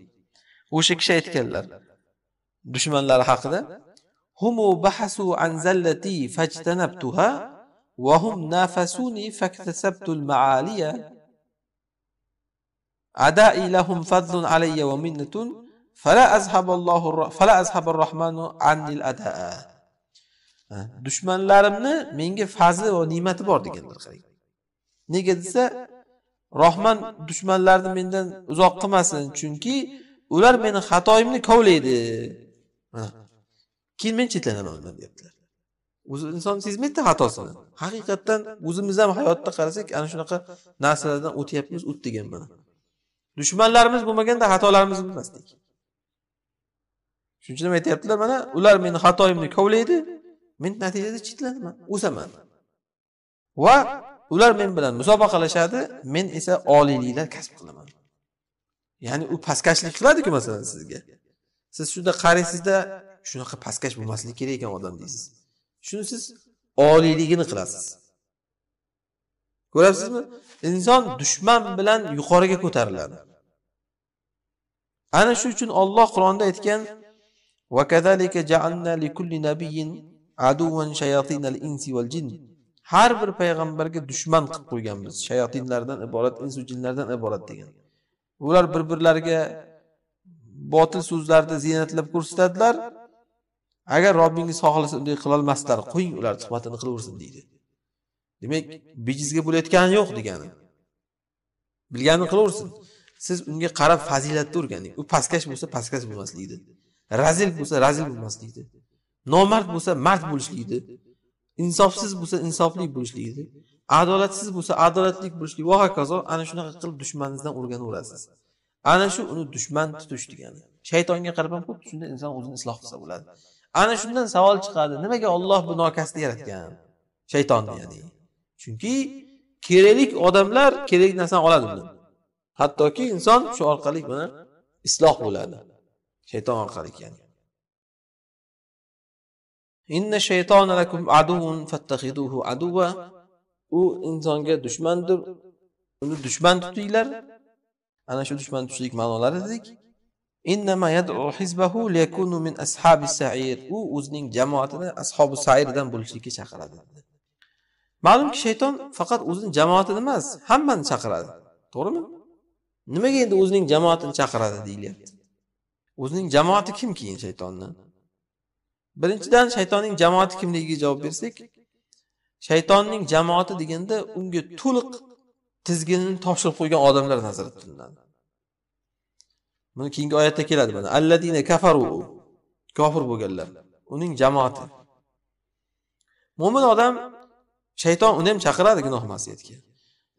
o'sha kishi aytganlar dushmanlari haqida humu bahasu an zallati fajtanabtuha va hum nafasuni faktasabtu al maaliya adai lahum fadlun alayya wa minnatun fala azhaballohu fala azhabar rahmanu al adaa dushmanlarimni menga fazli va ne'mati bor deganlar qarang nega desa rohman dushmanlarni mendan uzoq qilmasin chunki ular meni xatoyimni kovlaydi keyin men chetlanaman undan deyaptilar o'zi inson sezmaydida xatosini haqiqatdan o'zimiz ham hayotda qarasak ana shunaqa narsalardan o'tyapmiz o'tdik ham mana dushmanlarimiz bo'lmaganda xatolarimiz bilmasdik shuning uchun ham aytyaptilar mana ular meni xatoyimni kovlaydi men natijada chetlanaman o'saman va ular men bilan musobaqalashadi men esa oliyliklar kasb qilaman ya'ni u pastkashlik qiladiku masalan sizga siz shunda qaraysizda shunaqa pastkash bo'lmasligi kerak ekan odam deysiz shuni siz oliyligini qilasiz ko'ryapsizmi inson dushman bilan yuqoriga ko'tariladi ana shu uchun olloh qur'onda aytgan وكذلك likulli nabiyyin نبي shayatinal insi val jin har bir payg'ambarga dushman qilib qo'yganmiz shayotinlardan iborat insu jinlardan iborat degan ular bir birlariga botil so'zlarni ziynatlab ko'rsatadilar agar robbingiz xohlasa unday qilolmasdilar qo'ying ular tuhmatini qilaversin deydi demak bejizga bo'layotgani yo'q degani bilganini qilaversin siz unga qarab fazilatni o'rganing u pastkash bo'lsa pastkash bo'lmaslikdi razil bo'lsa razil bo'lmaslikdi nomard bo'lsa mard bo'lishlikdi insofsiz bo'lsa insofli bo'lishligizni adolatsiz bo'lsa adolatli bo'lishlik va hokazo ana shunaqa qilib dushmaningizdan o'rganaverasiz ana shu uni dushman tutish degani shaytonga qarab ham xuddi shunda inson o'zini isloh qilsa bo'ladi ana shundan savol chiqadi nimaga olloh bu nokasni yaratgan shaytonni ya'ni chunki kerakli odamlar kerakli narsani oladi undan hattoki inson shu orqali buni isloh bo'ladi shayton orqali ya'ni inna shaytona lakum aduvun fattakhiduhu aduva u insonga dushmandir uni dushman tutinglar ana shu dushman tutishlik ma'nolari dedik innama yad'u hizbahu min ashabi sa'ir u o'zining jamoatini ashobi sairdan bo'lishlikka chaqiradi ma'lumki shayton faqat o'zini jamoatini emas hammani chaqiradi to'g'rimi nimaga endi o'zining jamoatini chaqiradi deyilyapti o'zining jamoati kim keyin shaytonni birinchidan shaytonning jamoati kimligiga javob bersak shaytonning jamoati deganda unga to'liq tizginini topshirib qo'ygan odamlar nazarda tutiladi buni keyingi oyatda keladi mana alladina kafaru kofir bo'lganlar uning jamoati mo'min odam shayton uni ham chaqiradi gunoh masiyatga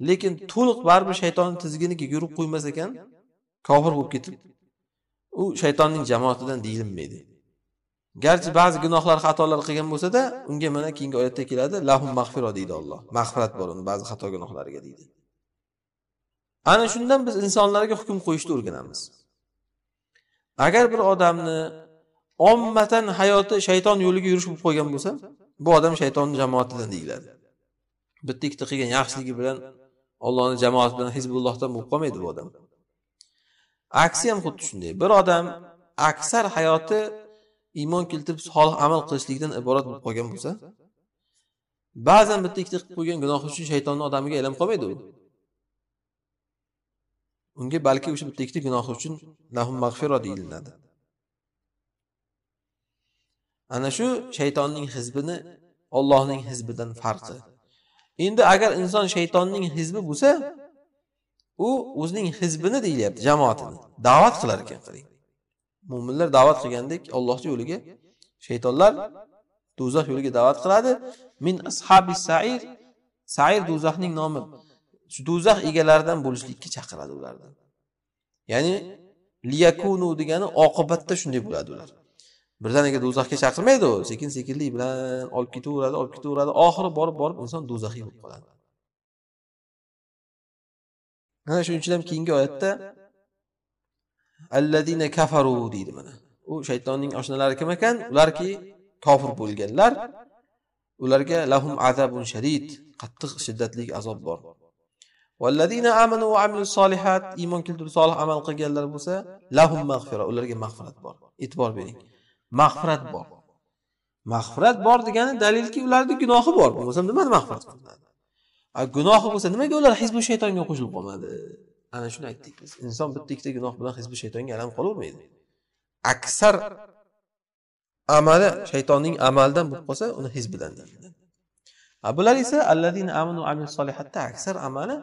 lekin to'liq baribir shaytonni tizginiga yurib qo'ymas ekan kofir bo'lib ketib u shaytonning jamoatidan deyilmaydi garchi ba'zi gunohlar xatolar qilgan bo'lsada unga mana keyingi oyatda keladi lahum mag'firo deydi olloh mag'firat bor uni ba'zi xato gunohlariga deydi ana shundan biz insonlarga hukm qo'yishni o'rganamiz agar bir odamni ommatan hayoti shayton yo'liga yurish bo'lib qolgan bo'lsa bu odam shaytonni jamoatidan deyiladi bitta ikkita qilgan yaxshiligi bilan ollohni jamoati bilan hizbullohdan bo'lib qolmaydi bu odam aksi ham xuddi shunday bir odam aksar hayoti iymon keltirib solih amal qilishlikdan iborat bo'lib qolgan bo'lsa ba'zan bitta ikkita qilib qo'ygan gunohi uchun shaytonni odamiga aylanib qolmaydi u unga balki o'sha bitta ikkita gunohi uchun lahum mag'firo deyilinadi ana shu shaytonning hizbini ollohning hizbidan farqi endi agar inson shaytonning hizbi bo'lsa u o'zining hizbini deyilyapti jamoatini da'vat qilar ekan qarang mo'minlar da'vat qilgandek ollohni yo'liga shaytonlar do'zax yo'liga da'vat qiladi min ashabi sair sair do'zaxning nomi shu do'zax egalaridan bo'lishlikka chaqiradi ularni ya'ni liyakunu degani oqibatda shunday bo'ladi ular birdaniga do'zaxga chaqirmaydi u sekin sekinlik bilan olib ketaveradi olib ketaveradi oxiri borib borib inson do'zaxiy bo'lib qoladi ana shuning uchun ham keyingi oyatda allazina kafaru deydi mana u shaytonning oshnalari kim ekan ularki kofir bo'lganlar ularga lahum azabun sharid qattiq shiddatli azob bor vallazina amanu va amilus solihat iymon keltirib solih amal qilganlar bo'lsa lahum mag'fira ularga mag'firat bor e'tibor bering mag'firat bor mag'firat bor degani dalilki ularni gunohi bor bo'lmasam nimani mag'firat qilinadi gunohi bo'lsa nimaga ular hizbu shaytonga qo'shilib qolmadi ana shuni aytdik biz inson bitta ikkita gunoh bilan hizbi shaytonga alam qolavermaydi aksar amali shaytonning amalidan bo'lib qolsa uni hizbidan deyiladi bular esa amanu aksar amali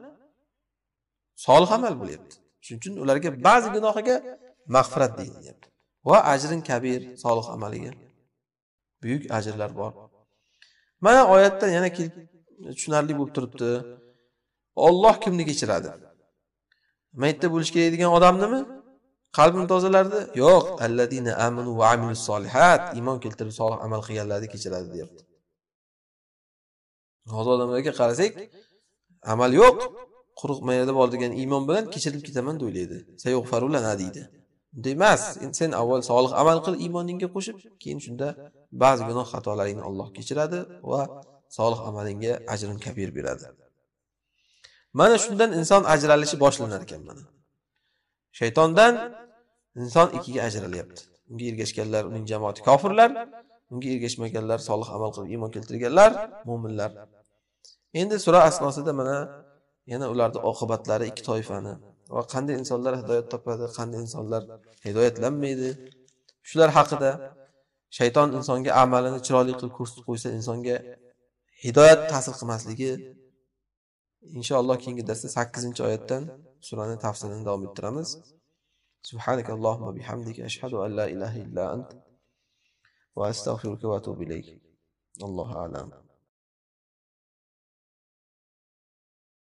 solih amal bo'lyapti shuning uchun ularga ba'zi gunohiga mag'firat deyilyapti va ajrin kabir solih amaliga buyuk ajrlar bor mana oyatda yana tushunarli bo'lib turibdi olloh kimni kechiradi mayitda bo'lish degan odamnimi qalbini tozalardi yo'q alladina amanu va amilus solihat iymon keltirib solih amal qilganlarni kechiradi deyapti hozir odamlarga qarasak amal yo'q quruq mayada bor degan iymon bilan kechirilib ketaman deb o'ylaydi sayufarulana deydi unday emas sen avval solih amal qil iymoningga qo'shib keyin shunda ba'zi gunoh xatolaringni olloh kechiradi va solih amalingga ajrin kabir beradi mana shundan inson ajralishi boshlanar ekan mana shaytondan inson ikkiga ajralyapti unga ergashganlar uning jamoati kofirlar unga ergashmaganlar solih amal qilib iymon keltirganlar mo'minlar endi sura asnosida mana yana ularni oqibatlari ikki toifani va qanday insonlar hidoyat topadi qanday insonlar hidoyatlanmaydi shular haqida shayton insonga amalini chiroyli qilib ko'rsatib qo'ysa insonga hidoyat ta'sir qilmasligi inshaalloh keyingi darsda sakkizinchi oyatdan surani tafsilini davom ettiramiz سبحانك اللهم وبحمدك أشهد أن لا إله إلا أنت وأستغفرك وأتوب إليك الله أعلم